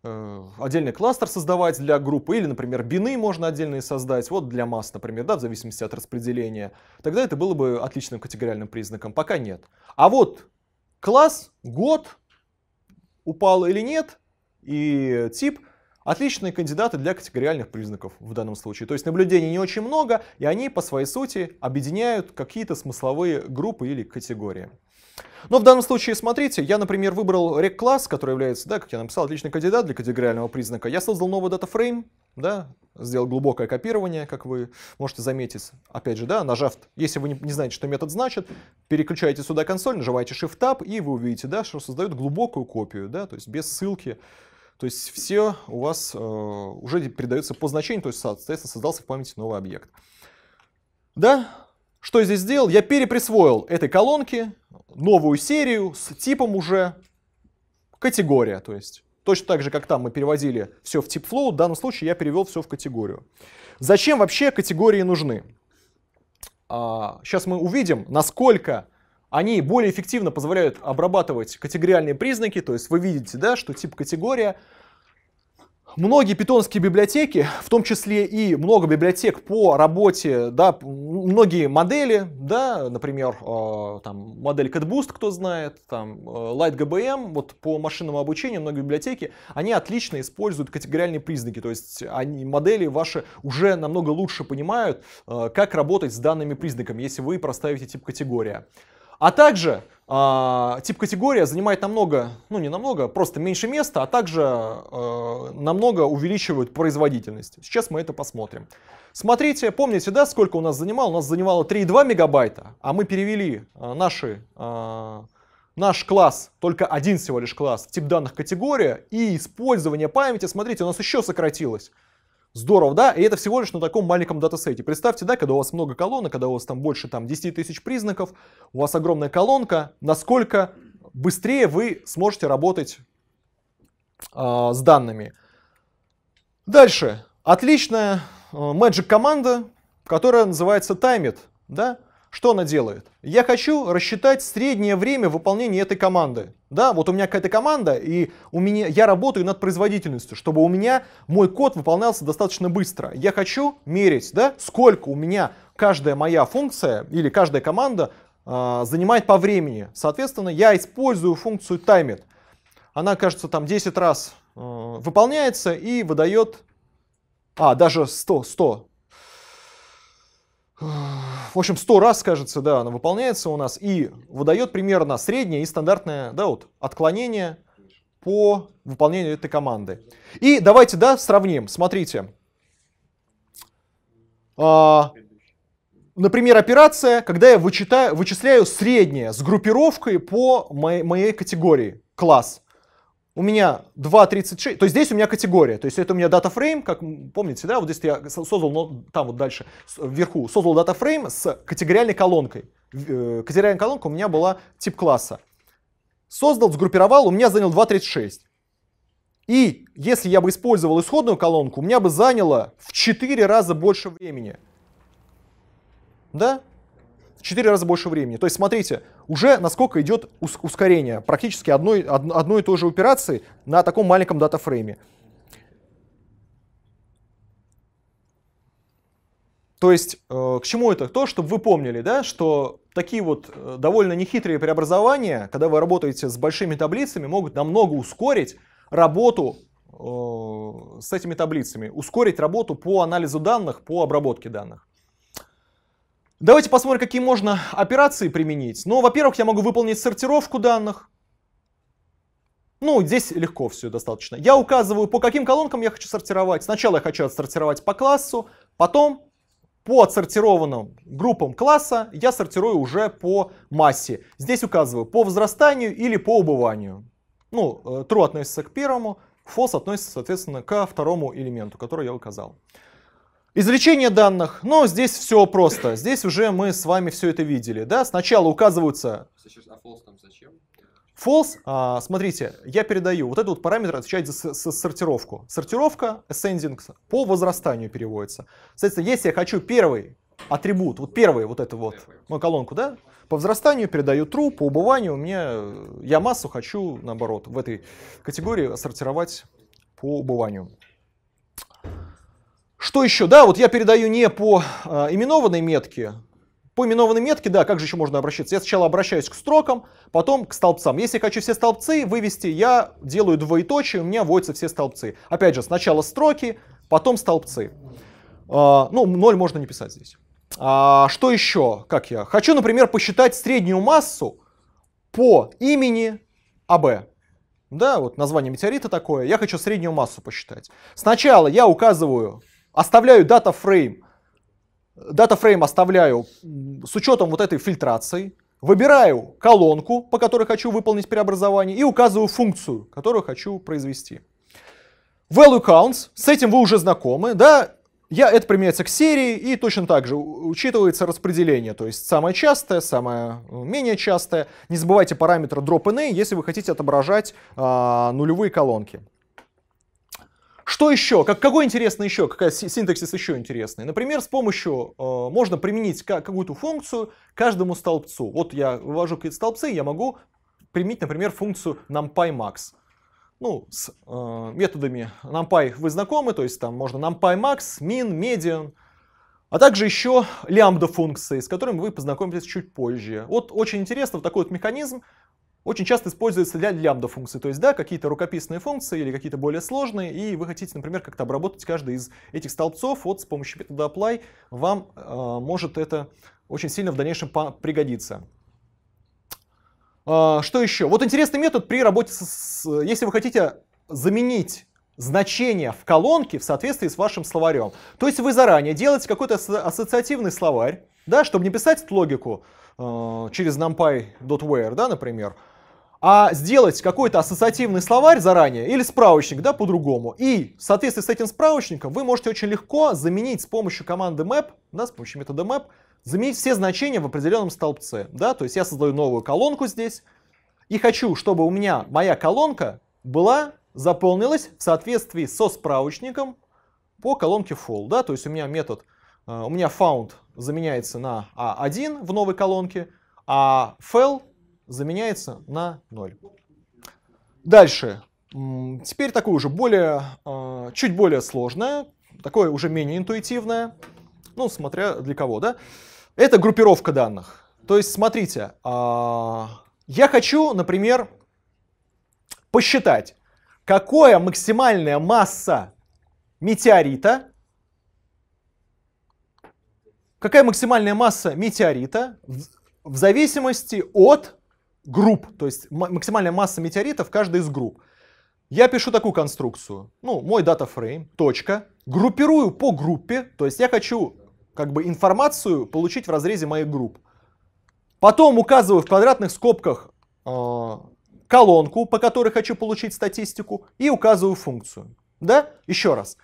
э, отдельный кластер создавать для группы, или, например, бины можно отдельные создать, вот для масс, например, да, в зависимости от распределения, тогда это было бы отличным категориальным признаком, пока нет. А вот класс, год, упал или нет, и тип – Отличные кандидаты для категориальных признаков в данном случае. То есть наблюдений не очень много, и они по своей сути объединяют какие-то смысловые группы или категории. Но в данном случае, смотрите, я, например, выбрал рек-класс, который является, да, как я написал, отличный кандидат для категориального признака. Я создал новый датафрейм, да, сделал глубокое копирование, как вы можете заметить. Опять же, да, нажав, если вы не, не знаете, что метод значит, переключаете сюда консоль, нажимаете Shift-Tab, и вы увидите, да, что создает глубокую копию, да, то есть без ссылки то есть все у вас э, уже передаются по значению, то есть, соответственно, создался в памяти новый объект. Да, что я здесь сделал? Я переприсвоил этой колонке новую серию с типом уже категория, то есть Точно так же, как там мы переводили все в тип flow, в данном случае я перевел все в категорию. Зачем вообще категории нужны? сейчас а, мы увидим, насколько они более эффективно позволяют обрабатывать категориальные признаки, то есть вы видите, да, что тип категория. Многие питонские библиотеки, в том числе и много библиотек по работе, да, многие модели, да, например, э, там, модель CatBoost, кто знает, там, э, LightGBM, вот по машинному обучению многие библиотеки, они отлично используют категориальные признаки, то есть они, модели ваши уже намного лучше понимают, э, как работать с данными признаками, если вы проставите тип категория. А также а, тип категория занимает намного, ну не намного, просто меньше места, а также э, намного увеличивают производительность. Сейчас мы это посмотрим. Смотрите, помните, да, сколько у нас занимало? У нас занимало 3,2 мегабайта, а мы перевели э, наши, э, наш класс, только один всего лишь класс, тип данных категория, и использование памяти, смотрите, у нас еще сократилось. Здорово, да? И это всего лишь на таком маленьком датасете. Представьте, да, когда у вас много колонок, когда у вас там больше там, 10 тысяч признаков, у вас огромная колонка, насколько быстрее вы сможете работать э, с данными. Дальше. Отличная э, Magic команда, которая называется Timed. Да? Что она делает? Я хочу рассчитать среднее время выполнения этой команды. Да, вот у меня какая-то команда, и у меня, я работаю над производительностью, чтобы у меня мой код выполнялся достаточно быстро. Я хочу мерить, да, сколько у меня каждая моя функция или каждая команда э, занимает по времени. Соответственно, я использую функцию timed. Она, кажется, там 10 раз э, выполняется и выдает... А, даже 100, 100 в общем, 100 раз, кажется, да, она выполняется у нас и выдает примерно среднее и стандартное, да, вот, отклонение по выполнению этой команды. И давайте, да, сравним. Смотрите. А, например, операция, когда я вычитаю, вычисляю среднее с группировкой по моей, моей категории, класс у меня 2.36, то есть здесь у меня категория, то есть это у меня датафрейм, как помните, да, вот здесь я создал, но там вот дальше, вверху, создал датафрейм с категориальной колонкой. Э, категориальная колонка у меня была тип класса. Создал, сгруппировал, у меня занял 2.36. И если я бы использовал исходную колонку, у меня бы заняло в 4 раза больше времени. Да? В 4 раза больше времени. То есть смотрите, уже насколько идет ускорение практически одной, одной и той же операции на таком маленьком датафрейме. То есть, э, к чему это? То, чтобы вы помнили, да, что такие вот э, довольно нехитрые преобразования, когда вы работаете с большими таблицами, могут намного ускорить работу э, с этими таблицами, ускорить работу по анализу данных, по обработке данных. Давайте посмотрим, какие можно операции применить. Ну, во-первых, я могу выполнить сортировку данных. Ну, здесь легко все достаточно. Я указываю, по каким колонкам я хочу сортировать. Сначала я хочу отсортировать по классу, потом по отсортированным группам класса я сортирую уже по массе. Здесь указываю по возрастанию или по убыванию. Ну, э, true относится к первому, false относится, соответственно, ко второму элементу, который я указал. Извлечение данных, ну здесь все просто, здесь уже мы с вами все это видели, да, сначала указываются... А false там зачем? False, а, смотрите, я передаю, вот этот вот параметр отвечает за сортировку. Сортировка ascending по возрастанию переводится. Соответственно, если я хочу первый атрибут, вот первый вот эту вот мою колонку, да, по возрастанию передаю true, по убыванию у меня э, я массу хочу, наоборот, в этой категории сортировать по убыванию. Что еще? Да, вот я передаю не по э, именованной метке. По именованной метке, да, как же еще можно обращаться? Я сначала обращаюсь к строкам, потом к столбцам. Если я хочу все столбцы вывести, я делаю двоеточие, у меня вводятся все столбцы. Опять же, сначала строки, потом столбцы. Э, ну, ноль можно не писать здесь. А, что еще? Как я? Хочу, например, посчитать среднюю массу по имени АБ. Да, вот название метеорита такое. Я хочу среднюю массу посчитать. Сначала я указываю Оставляю дата фрейм. Дата фрейм оставляю с учетом вот этой фильтрации. Выбираю колонку, по которой хочу выполнить преобразование, и указываю функцию, которую хочу произвести. Value counts, с этим вы уже знакомы, да, я, это применяется к серии, и точно так же учитывается распределение, то есть самое частое, самое э, менее частое. Не забывайте параметр drop in, если вы хотите отображать э, нулевые колонки. Что еще? Как, какой интересный еще? Какая синтаксис еще интересный? Например, с помощью э, можно применить как, какую-то функцию каждому столбцу. Вот я вывожу какие-то столбцы, я могу применить, например, функцию numpyMax. Ну, с э, методами numpy вы знакомы, то есть там можно numpyMax, min, median, а также еще лямбда функции, с которыми вы познакомитесь чуть позже. Вот очень интересно, вот такой вот механизм очень часто используется для лямбда функций, то есть да, какие-то рукописные функции или какие-то более сложные, и вы хотите, например, как-то обработать каждый из этих столбцов, вот с помощью метода apply вам э, может это очень сильно в дальнейшем пригодиться. Э, а, что еще? Вот интересный метод при работе, с, если вы хотите заменить значение в колонке в соответствии с вашим словарем. То есть вы заранее делаете какой-то ассоциативный словарь, да, чтобы не писать логику э, через numpy.where, да, например, а сделать какой-то ассоциативный словарь заранее или справочник, да, по-другому. И в соответствии с этим справочником вы можете очень легко заменить с помощью команды map, да, с помощью метода map, заменить все значения в определенном столбце, да, то есть я создаю новую колонку здесь и хочу, чтобы у меня моя колонка была, заполнилась в соответствии со справочником по колонке full, да, то есть у меня метод, э, у меня found заменяется на a1 а в новой колонке, а fill заменяется на 0. Дальше. Теперь такое уже более, а, чуть более сложное, такое уже менее интуитивное, ну, смотря для кого, да. Это группировка данных. То есть, смотрите, а, я хочу, например, посчитать, какая максимальная масса метеорита, какая максимальная масса метеорита в зависимости от групп, то есть максимальная масса метеоритов каждой из групп. Я пишу такую конструкцию, ну, мой датафрейм, точка, группирую по группе, то есть я хочу как бы информацию получить в разрезе моих групп. Потом указываю в квадратных скобках э, колонку, по которой хочу получить статистику, и указываю функцию. Да? Еще раз.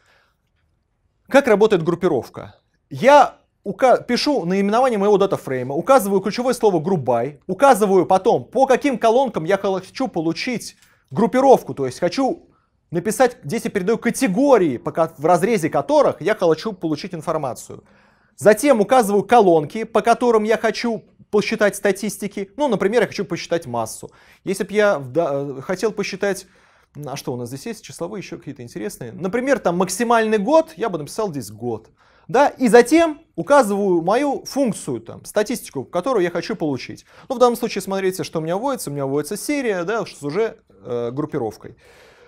Как работает группировка? Я ука- пишу наименование моего датафрейма, указываю ключевое слово group by, указываю потом, по каким колонкам я хочу получить группировку, то есть хочу написать, здесь я передаю категории, в разрезе которых я хочу получить информацию. Затем указываю колонки, по которым я хочу посчитать статистики. Ну, например, я хочу посчитать массу. Если бы я да, э, хотел посчитать а что у нас здесь есть? Числовые еще какие-то интересные. Например, там максимальный год, я бы написал здесь год да, и затем указываю мою функцию, там, статистику, которую я хочу получить. Ну, в данном случае смотрите, что у меня вводится, у меня вводится серия, да, с уже э, группировкой.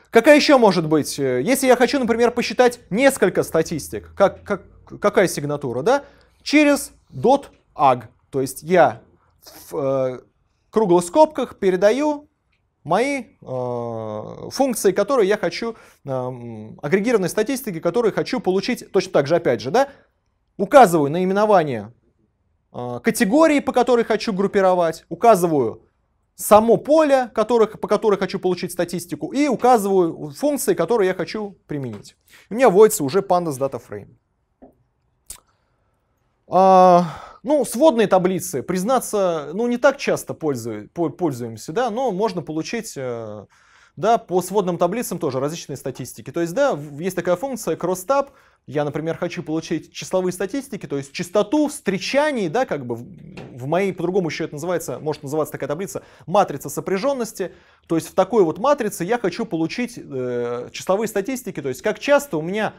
Какая еще может быть? Э, если я хочу, например, посчитать несколько статистик, как, как, какая сигнатура, да, через dot .ag, то есть я в э, круглых скобках передаю мои э, функции, которые я хочу, э, агрегированной статистики, которые хочу получить точно так же, опять же, да, указываю наименование э, категории, по которой хочу группировать, указываю само поле, которых, по которой хочу получить статистику, и указываю функции, которые я хочу применить. У меня вводится уже pandas data frame. А... Ну, сводные таблицы, признаться, ну, не так часто пользуемся, да, но можно получить э, да, по сводным таблицам тоже различные статистики. То есть, да, есть такая функция cross-tab. Я, например, хочу получить числовые статистики, то есть частоту встречаний, да, как бы в, в моей, по-другому еще это называется, может называться такая таблица, матрица сопряженности. То есть в такой вот матрице я хочу получить э, числовые статистики, то есть как часто у меня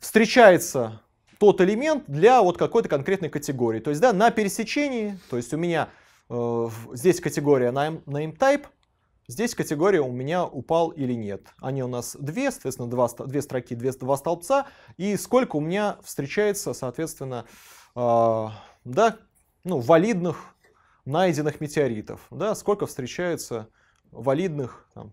встречается тот элемент для вот какой-то конкретной категории. То есть, да, на пересечении, то есть у меня э, здесь категория name name type, здесь категория у меня упал или нет. Они у нас две, соответственно, два, две строки, две, два столбца. И сколько у меня встречается, соответственно, э, да, ну, валидных найденных метеоритов, да, сколько встречается валидных там,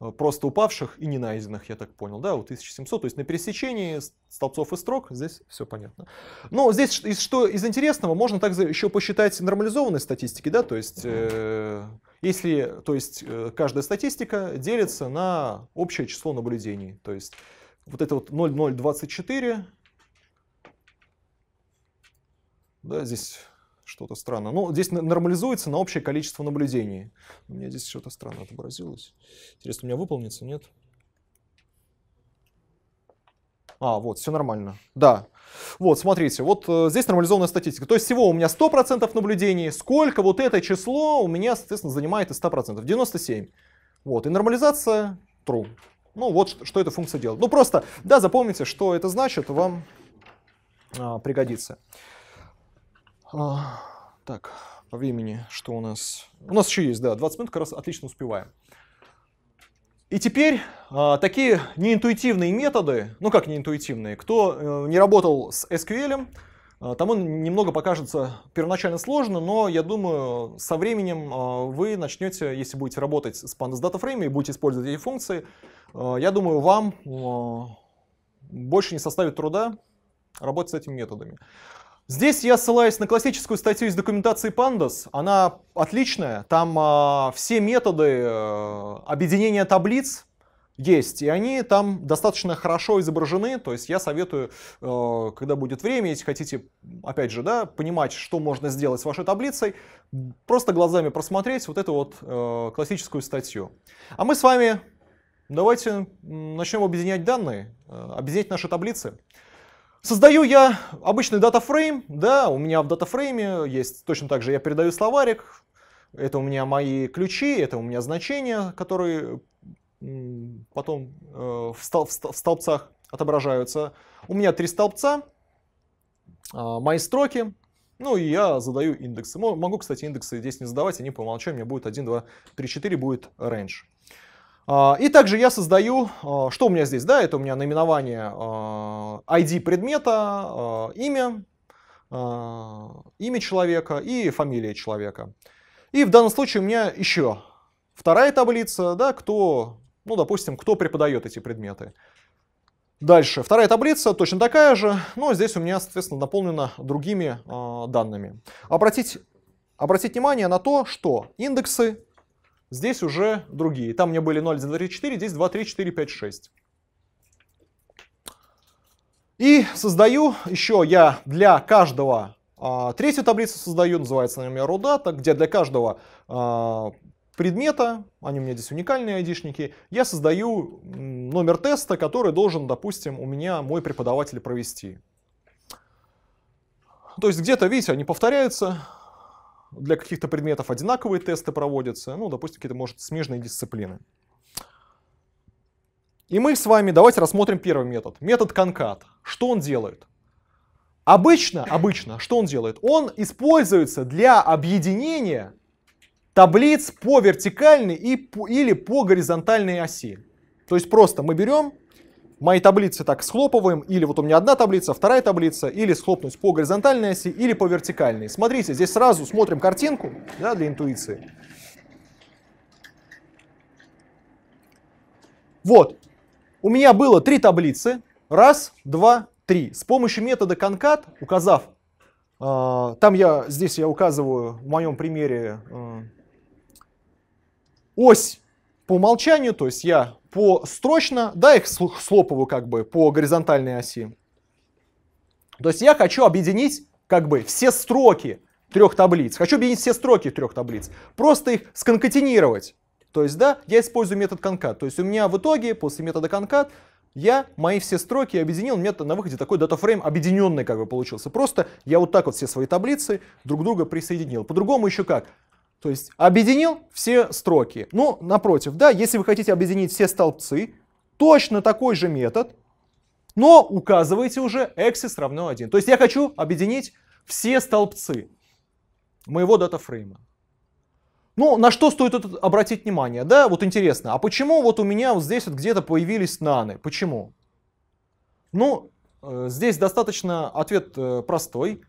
Э, просто упавших и не найденных, я так понял, да, у 1700, то есть на пересечении столбцов и строк, здесь все понятно. Но здесь из, что из интересного, можно также еще посчитать нормализованной статистики, да, то есть, э, если, то есть э, каждая статистика делится на общее число наблюдений, то есть вот это вот 0024, да, здесь что-то странно. Ну, здесь нормализуется на общее количество наблюдений. У меня здесь что-то странно отобразилось. Интересно, у меня выполнится, нет? А, вот, все нормально. Да. Вот, смотрите, вот э, здесь нормализованная статистика. То есть всего у меня 100% наблюдений. Сколько вот это число у меня, соответственно, занимает из 100%? 97. Вот, и нормализация true. Ну, вот что эта функция делает. Ну, просто, да, запомните, что это значит, вам а, пригодится. А, так, по времени, что у нас? У нас еще есть, да, 20 минут, как раз отлично успеваем. И теперь а, такие неинтуитивные методы, ну как неинтуитивные, кто э, не работал с SQL, э, а, тому немного покажется первоначально сложно, но я думаю, со временем э, вы начнете, если будете работать с Pandas Data Frame и будете использовать эти функции, э, я думаю, вам э, больше не составит труда работать с этими методами. Здесь я ссылаюсь на классическую статью из документации Pandas. Она отличная. Там э, все методы э, объединения таблиц есть, и они там достаточно хорошо изображены. То есть я советую, э, когда будет время, если хотите, опять же, да, понимать, что можно сделать с вашей таблицей, просто глазами просмотреть вот эту вот э, классическую статью. А мы с вами давайте начнем объединять данные, э, объединять наши таблицы. Создаю я обычный датафрейм, да, у меня в датафрейме есть точно так же, я передаю словарик, это у меня мои ключи, это у меня значения, которые потом э, в, столбцах отображаются. У меня три столбца, а, мои строки, ну и я задаю индексы. Могу, кстати, индексы здесь не задавать, они по умолчанию, у меня будет 1, 2, 3, 4, будет range. А, и также я создаю, а, что у меня здесь, да, это у меня наименование ID а, предмета, имя, имя человека и фамилия человека. И в данном случае у меня еще вторая таблица, да, кто, ну, допустим, кто преподает эти предметы. Дальше, вторая таблица точно такая же, но здесь у меня, соответственно, наполнена другими данными. Обратить, обратить внимание на то, что индексы Здесь уже другие. Там у меня были 0, 2, 3, 4, здесь 2, 3, 4, 5, 6. И создаю еще я для каждого а, третью таблицу создаю, называется она у меня Rodata, где для каждого а, предмета, они у меня здесь уникальные айдишники, я создаю номер теста, который должен, допустим, у меня мой преподаватель провести. То есть где-то, видите, они повторяются, для каких-то предметов одинаковые тесты проводятся, ну, допустим, какие-то, может, смежные дисциплины. И мы с вами давайте рассмотрим первый метод. Метод конкат. Что он делает? Обычно, обычно, что он делает? Он используется для объединения таблиц по вертикальной и, по, или по горизонтальной оси. То есть просто мы берем мои таблицы так схлопываем, или вот у меня одна таблица, вторая таблица, или схлопнуть по горизонтальной оси, или по вертикальной. Смотрите, здесь сразу смотрим картинку да, для интуиции. Вот, у меня было три таблицы, раз, два, три. С помощью метода конкат, указав, э, там я, здесь я указываю в моем примере э, ось по умолчанию, то есть я по построчно, да, их слопываю как бы по горизонтальной оси. То есть я хочу объединить как бы все строки трех таблиц. Хочу объединить все строки трех таблиц. Просто их сконкатенировать. То есть, да, я использую метод конкат. То есть у меня в итоге после метода конкат я мои все строки объединил, у меня на выходе такой датафрейм объединенный как бы получился. Просто я вот так вот все свои таблицы друг друга присоединил. По-другому еще как? То есть объединил все строки. Ну, напротив, да, если вы хотите объединить все столбцы, точно такой же метод, но указывайте уже axis равно 1. То есть я хочу объединить все столбцы моего датафрейма. Ну, на что стоит тут обратить внимание, да? Вот интересно, а почему вот у меня вот здесь вот где-то появились наны? Почему? Ну, э, здесь достаточно ответ э, простой.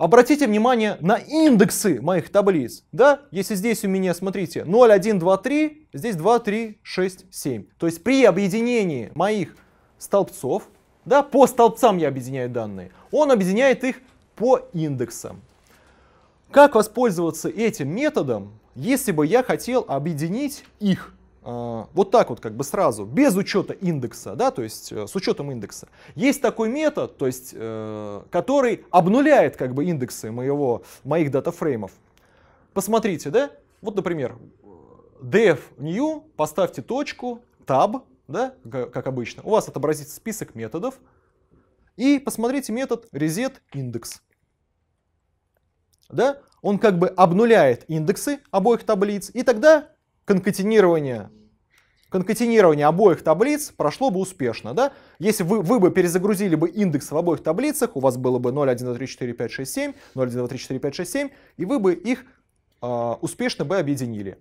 Обратите внимание на индексы моих таблиц. Да? Если здесь у меня, смотрите, 0, 1, 2, 3, здесь 2, 3, 6, 7. То есть при объединении моих столбцов, да, по столбцам я объединяю данные, он объединяет их по индексам. Как воспользоваться этим методом, если бы я хотел объединить их? А, вот так вот как бы сразу, без учета индекса, да, то есть э, с учетом индекса. Есть такой метод, то есть, э, который обнуляет как бы индексы моего, моих датафреймов. Посмотрите, да, вот, например, df new, поставьте точку, tab, да, как обычно, у вас отобразится список методов, и посмотрите метод reset index Да? Он как бы обнуляет индексы обоих таблиц, и тогда конкатенирование конкатенирование обоих таблиц прошло бы успешно. Да? Если вы, вы бы перезагрузили бы индекс в обоих таблицах, у вас было бы 0, 1, 2, 3, 4, 5, 6, 7, 0, 1, 2, 3, 4, 5, 6, 7, и вы бы их э, успешно бы объединили.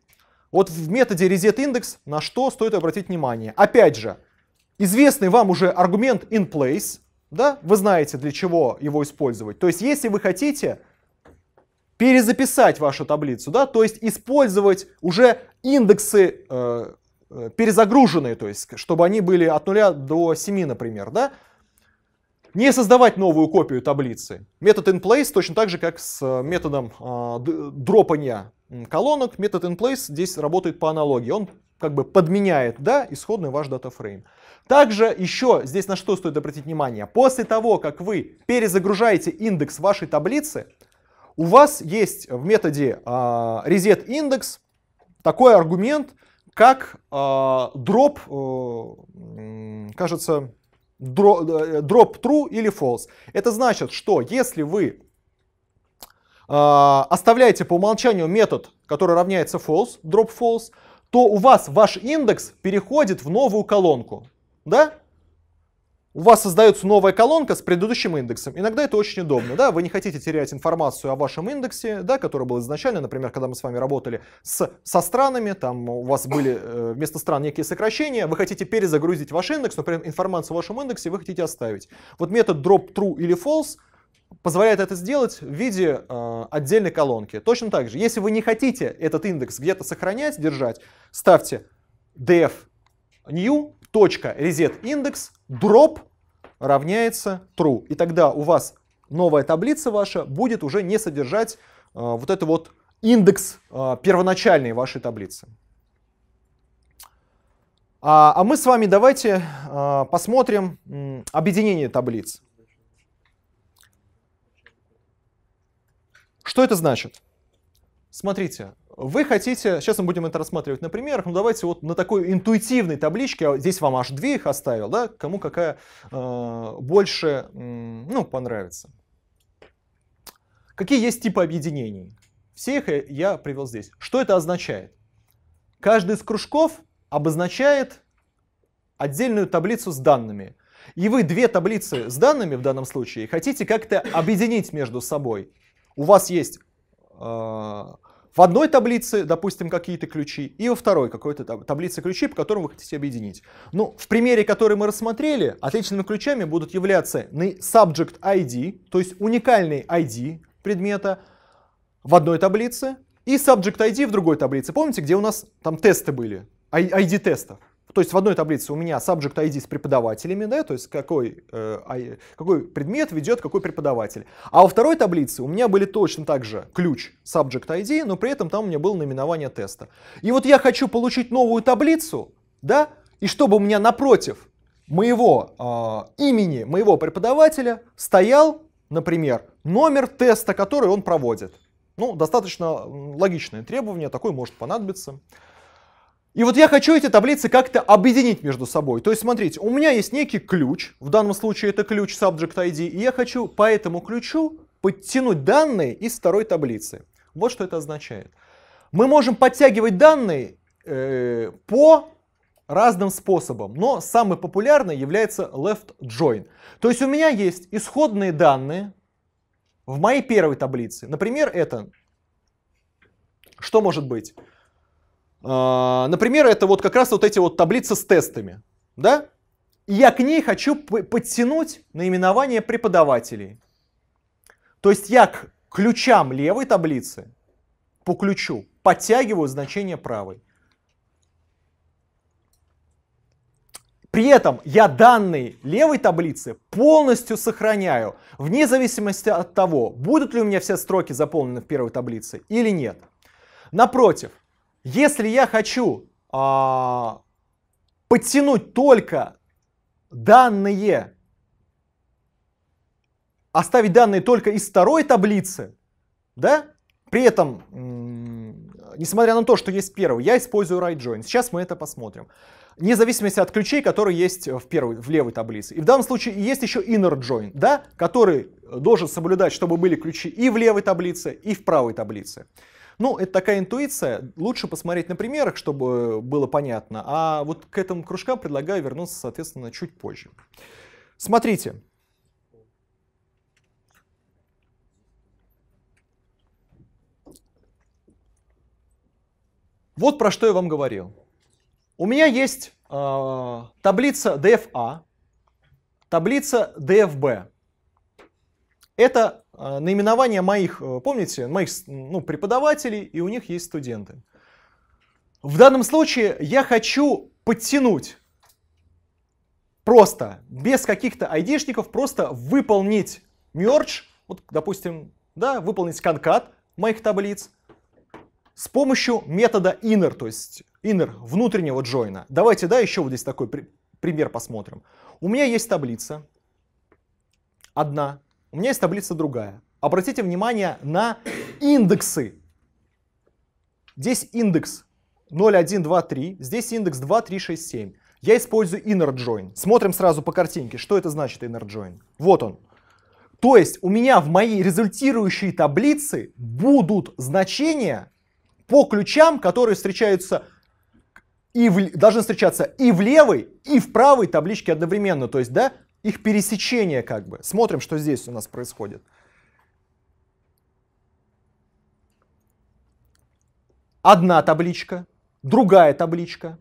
Вот в методе resetIndex на что стоит обратить внимание? Опять же, известный вам уже аргумент in place, да? вы знаете, для чего его использовать. То есть, если вы хотите перезаписать вашу таблицу, да, то есть использовать уже индексы э, Э, перезагруженные, то есть, чтобы они были от 0 до 7, например, да, не создавать новую копию таблицы. Метод inPlace точно так же, как с э, методом э, дропания колонок, метод inPlace здесь работает по аналогии. Он как бы подменяет да, исходный ваш датафрейм. Также еще здесь на что стоит обратить внимание. После того, как вы перезагружаете индекс вашей таблицы, у вас есть в методе э, а, resetIndex такой аргумент, как а, э, дроп, кажется, дроп, э, true или false. Это значит, что если вы а, оставляете по умолчанию метод, который равняется false, drop false, то у вас ваш индекс переходит в новую колонку. Да? у вас создается новая колонка с предыдущим индексом. Иногда это очень удобно, да, вы не хотите терять информацию о вашем индексе, да, который был изначально, например, когда мы с вами работали с, со странами, там у вас были э, вместо стран некие сокращения, вы хотите перезагрузить ваш индекс, но при информацию о вашем индексе вы хотите оставить. Вот метод drop true или false позволяет это сделать в виде э, отдельной колонки. Точно так же, если вы не хотите этот индекс где-то сохранять, держать, ставьте df new.resetIndex drop равняется true. И тогда у вас новая таблица ваша будет уже не содержать э, вот это вот индекс э, первоначальной вашей таблицы. А, а мы с вами давайте э, посмотрим э, объединение таблиц. Что это значит? Смотрите, вы хотите, сейчас мы будем это рассматривать на примерах, ну давайте вот на такой интуитивной табличке, а здесь вам аж две их оставил, да, кому какая э, больше, э, ну, понравится. Какие есть типы объединений? Все их я привел здесь. Что это означает? Каждый из кружков обозначает отдельную таблицу с данными. И вы две таблицы с данными в данном случае хотите как-то объединить между собой. У вас есть э, в одной таблице, допустим, какие-то ключи, и во второй какой-то таблице ключей, по которым вы хотите объединить. Ну, в примере, который мы рассмотрели, отличными ключами будут являться subject ID, то есть уникальный ID предмета в одной таблице, и subject ID в другой таблице. Помните, где у нас там тесты были, ID-тестов? То есть в одной таблице у меня subject ID с преподавателями, да, то есть какой, э, какой предмет ведет какой преподаватель. А во второй таблице у меня были точно так же ключ subject ID, но при этом там у меня было наименование теста. И вот я хочу получить новую таблицу, да, и чтобы у меня напротив моего э, имени, моего преподавателя стоял, например, номер теста, который он проводит. Ну, достаточно логичное требование, такое может понадобиться. И вот я хочу эти таблицы как-то объединить между собой. То есть, смотрите, у меня есть некий ключ, в данном случае это ключ Subject ID, и я хочу по этому ключу подтянуть данные из второй таблицы. Вот что это означает. Мы можем подтягивать данные э, по разным способам, но самый популярный является left join. То есть у меня есть исходные данные в моей первой таблице. Например, это что может быть? А, например, это вот как раз вот эти вот таблицы с тестами. Да? И я к ней хочу подтянуть наименование преподавателей. То есть я к ключам левой таблицы по ключу подтягиваю значение правой. При этом я данные левой таблицы полностью сохраняю, вне зависимости от того, будут ли у меня все строки заполнены в первой таблице или нет. Напротив, если я хочу а, подтянуть только данные, оставить данные только из второй таблицы, да, при этом, несмотря на то, что есть первый, я использую right join. Сейчас мы это посмотрим. Вне зависимости от ключей, которые есть в, первой, в левой таблице. И в данном случае есть еще inner join, да, который должен соблюдать, чтобы были ключи и в левой таблице, и в правой таблице. Ну, это такая интуиция. Лучше посмотреть на примерах, чтобы было понятно. А вот к этому кружкам предлагаю вернуться, соответственно, чуть позже. Смотрите. Вот про что я вам говорил. У меня есть э, таблица DFA, а, таблица DFB. Это а, наименования моих, э, помните, моих ну, преподавателей, и у них есть студенты. В данном случае я хочу подтянуть просто, без каких-то айдишников, просто выполнить мерч, вот, допустим, да, выполнить конкат моих таблиц с помощью метода inner, то есть inner внутреннего джойна. Давайте, да, еще вот здесь такой при пример посмотрим. У меня есть таблица, одна, у меня есть таблица другая. Обратите внимание на индексы. Здесь индекс 0, 1, 2, 3. Здесь индекс 2, 3, 6, 7. Я использую inner join. Смотрим сразу по картинке, что это значит inner join. Вот он. То есть у меня в моей результирующей таблице будут значения по ключам, которые встречаются и в, должны встречаться и в левой, и в правой табличке одновременно. То есть, да, их пересечение как бы. Смотрим, что здесь у нас происходит. Одна табличка, другая табличка.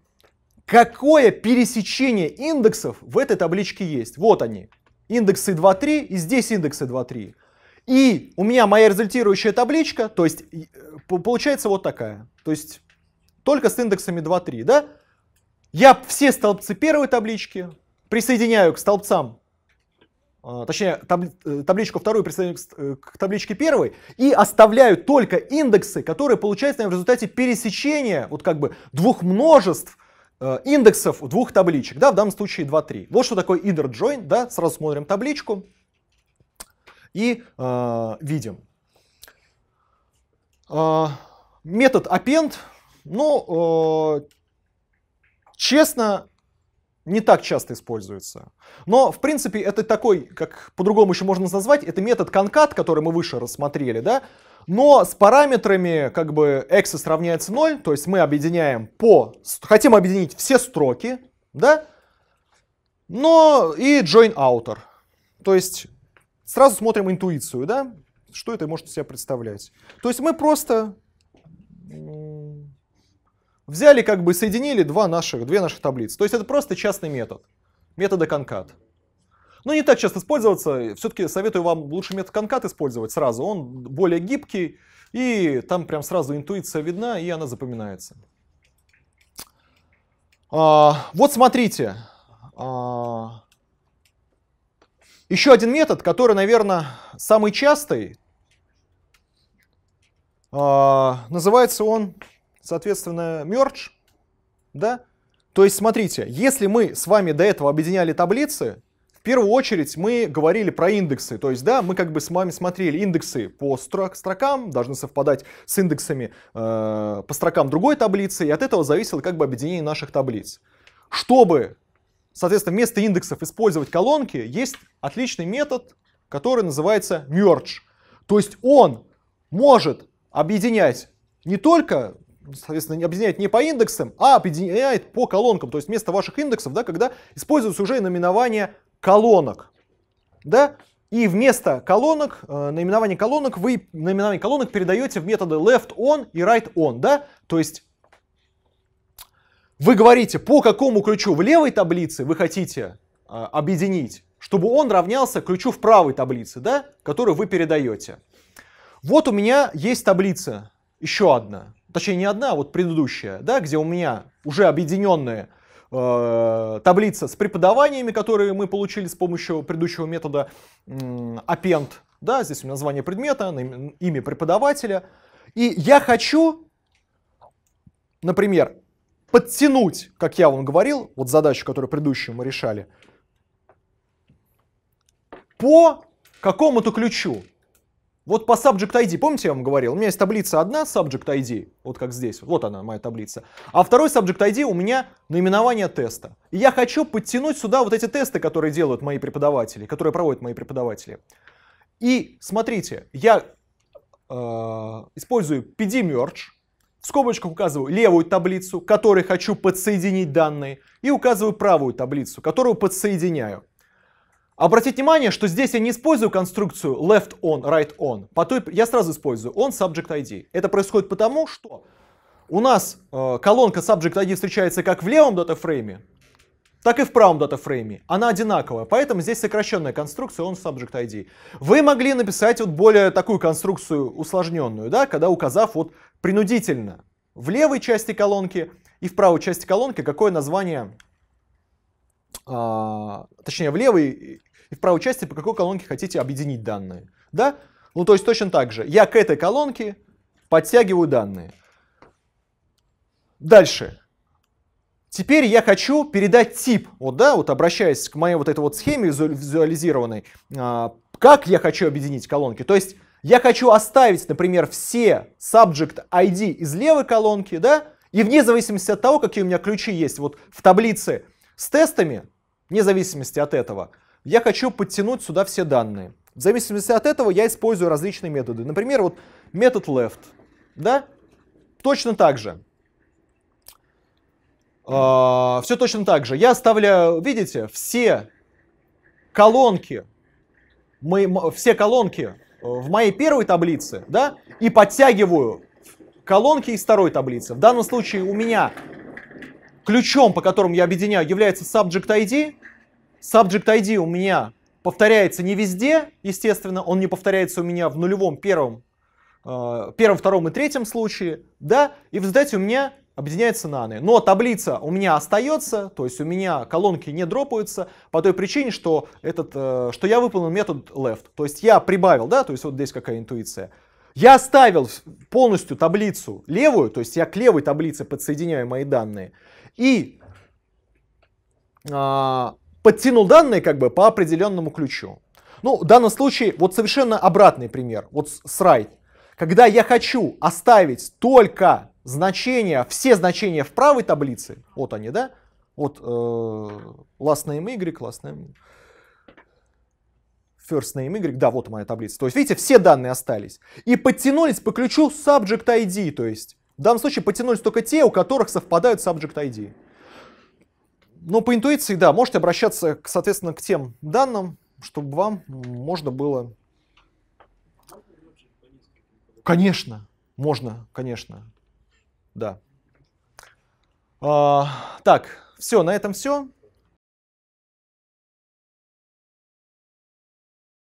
Какое пересечение индексов в этой табличке есть? Вот они. Индексы 2.3 и здесь индексы 2.3. И у меня моя результирующая табличка, то есть э, получается вот такая. То есть только с индексами 2.3, да? Я все столбцы первой таблички присоединяю к столбцам, а, точнее, э, табличку вторую присоединяю к, э, к табличке первой, и оставляю только индексы, которые получаются в результате пересечения вот как бы двух множеств э, индексов двух табличек, да, в данном случае 2-3. Вот что такое inner join, да, сразу смотрим табличку и э, видим. Э, метод append, ну, э, честно, не так часто используется. Но, в принципе, это такой, как по-другому еще можно назвать, это метод конкат, который мы выше рассмотрели, да, но с параметрами как бы access равняется 0, то есть мы объединяем по, хотим объединить все строки, да, но и join outer, то есть сразу смотрим интуицию, да, что это может себя представлять. То есть мы просто Взяли, как бы соединили два наших, две наших таблицы. То есть это просто частный метод, метода конкат. Но ну, не так часто использоваться, все-таки советую вам лучше метод конкат использовать сразу, он более гибкий, и там прям сразу интуиция видна, и она запоминается. А, вот смотрите, а, еще один метод, который, наверное, самый частый, а, называется он соответственно, мерч, да? То есть, смотрите, если мы с вами до этого объединяли таблицы, в первую очередь мы говорили про индексы, то есть, да, мы как бы с вами смотрели индексы по строк, строкам, должны совпадать с индексами э, по строкам другой таблицы, и от этого зависело как бы объединение наших таблиц. Чтобы, соответственно, вместо индексов использовать колонки, есть отличный метод, который называется merge. То есть он может объединять не только соответственно, объединяет не по индексам, а объединяет по колонкам. То есть вместо ваших индексов, да, когда используются уже наименование колонок. Да? И вместо колонок, э, наименование колонок, вы наименование колонок передаете в методы left on и right on. Да? То есть вы говорите, по какому ключу в левой таблице вы хотите э, объединить, чтобы он равнялся ключу в правой таблице, да, который вы передаете. Вот у меня есть таблица, еще одна, точнее не одна, а вот предыдущая, да, где у меня уже объединенные э, таблица с преподаваниями, которые мы получили с помощью предыдущего метода append, да, здесь у меня название предмета, имя преподавателя, и я хочу, например, подтянуть, как я вам говорил, вот задачу, которую предыдущую мы решали, по какому-то ключу. Вот по subject ID, помните, я вам говорил, у меня есть таблица одна subject ID, вот как здесь, вот она моя таблица, а второй subject ID у меня наименование теста. И я хочу подтянуть сюда вот эти тесты, которые делают мои преподаватели, которые проводят мои преподаватели. И смотрите, я э, использую pdmerge, в скобочках указываю левую таблицу, которой хочу подсоединить данные, и указываю правую таблицу, которую подсоединяю. Обратите внимание, что здесь я не использую конструкцию left on, right on. По той, я сразу использую on subject ID. Это происходит потому, что у нас э, колонка subject ID встречается как в левом датафрейме, так и в правом датафрейме. Она одинаковая, поэтому здесь сокращенная конструкция on subject ID. Вы могли написать вот более такую конструкцию усложненную, да, когда указав вот принудительно в левой части колонки и в правой части колонки какое название, а, точнее в левой и в правой части по какой колонке хотите объединить данные. Да? Ну, то есть точно так же. Я к этой колонке подтягиваю данные. Дальше. Теперь я хочу передать тип, вот, да, вот обращаясь к моей вот этой вот схеме визуализированной, а, как я хочу объединить колонки. То есть я хочу оставить, например, все subject ID из левой колонки, да, и вне зависимости от того, какие у меня ключи есть, вот в таблице с тестами, вне зависимости от этого, я хочу подтянуть сюда все данные. В зависимости от этого я использую различные методы. Например, вот метод left, да, точно так же. Uh, а, все точно так же. Я оставляю, видите, все колонки, мы все колонки э, в моей первой таблице, да, и подтягиваю колонки из второй таблицы. В данном случае у меня ключом, по которому я объединяю, является subject ID, Subject ID у меня повторяется не везде, естественно, он не повторяется у меня в нулевом, первом, э, первом, втором и третьем случае, да, и в результате у меня объединяется наны. Но таблица у меня остается, то есть у меня колонки не дропаются по той причине, что, этот, э, что я выполнил метод left, то есть я прибавил, да, то есть вот здесь какая интуиция. Я оставил полностью таблицу левую, то есть я к левой таблице подсоединяю мои данные, и а, подтянул данные как бы по определенному ключу. Ну, в данном случае вот совершенно обратный пример, вот с right. Когда я хочу оставить только значения, все значения в правой таблице, вот они, да, вот э, last name y, last name first name y, да, вот моя таблица. То есть, видите, все данные остались. И подтянулись по ключу subject ID, то есть, в данном случае подтянулись только те, у которых совпадают subject ID. Но по интуиции, да, можете обращаться, соответственно, к тем данным, чтобы вам можно было... Конечно, можно, конечно, да. А, так, все, на этом все.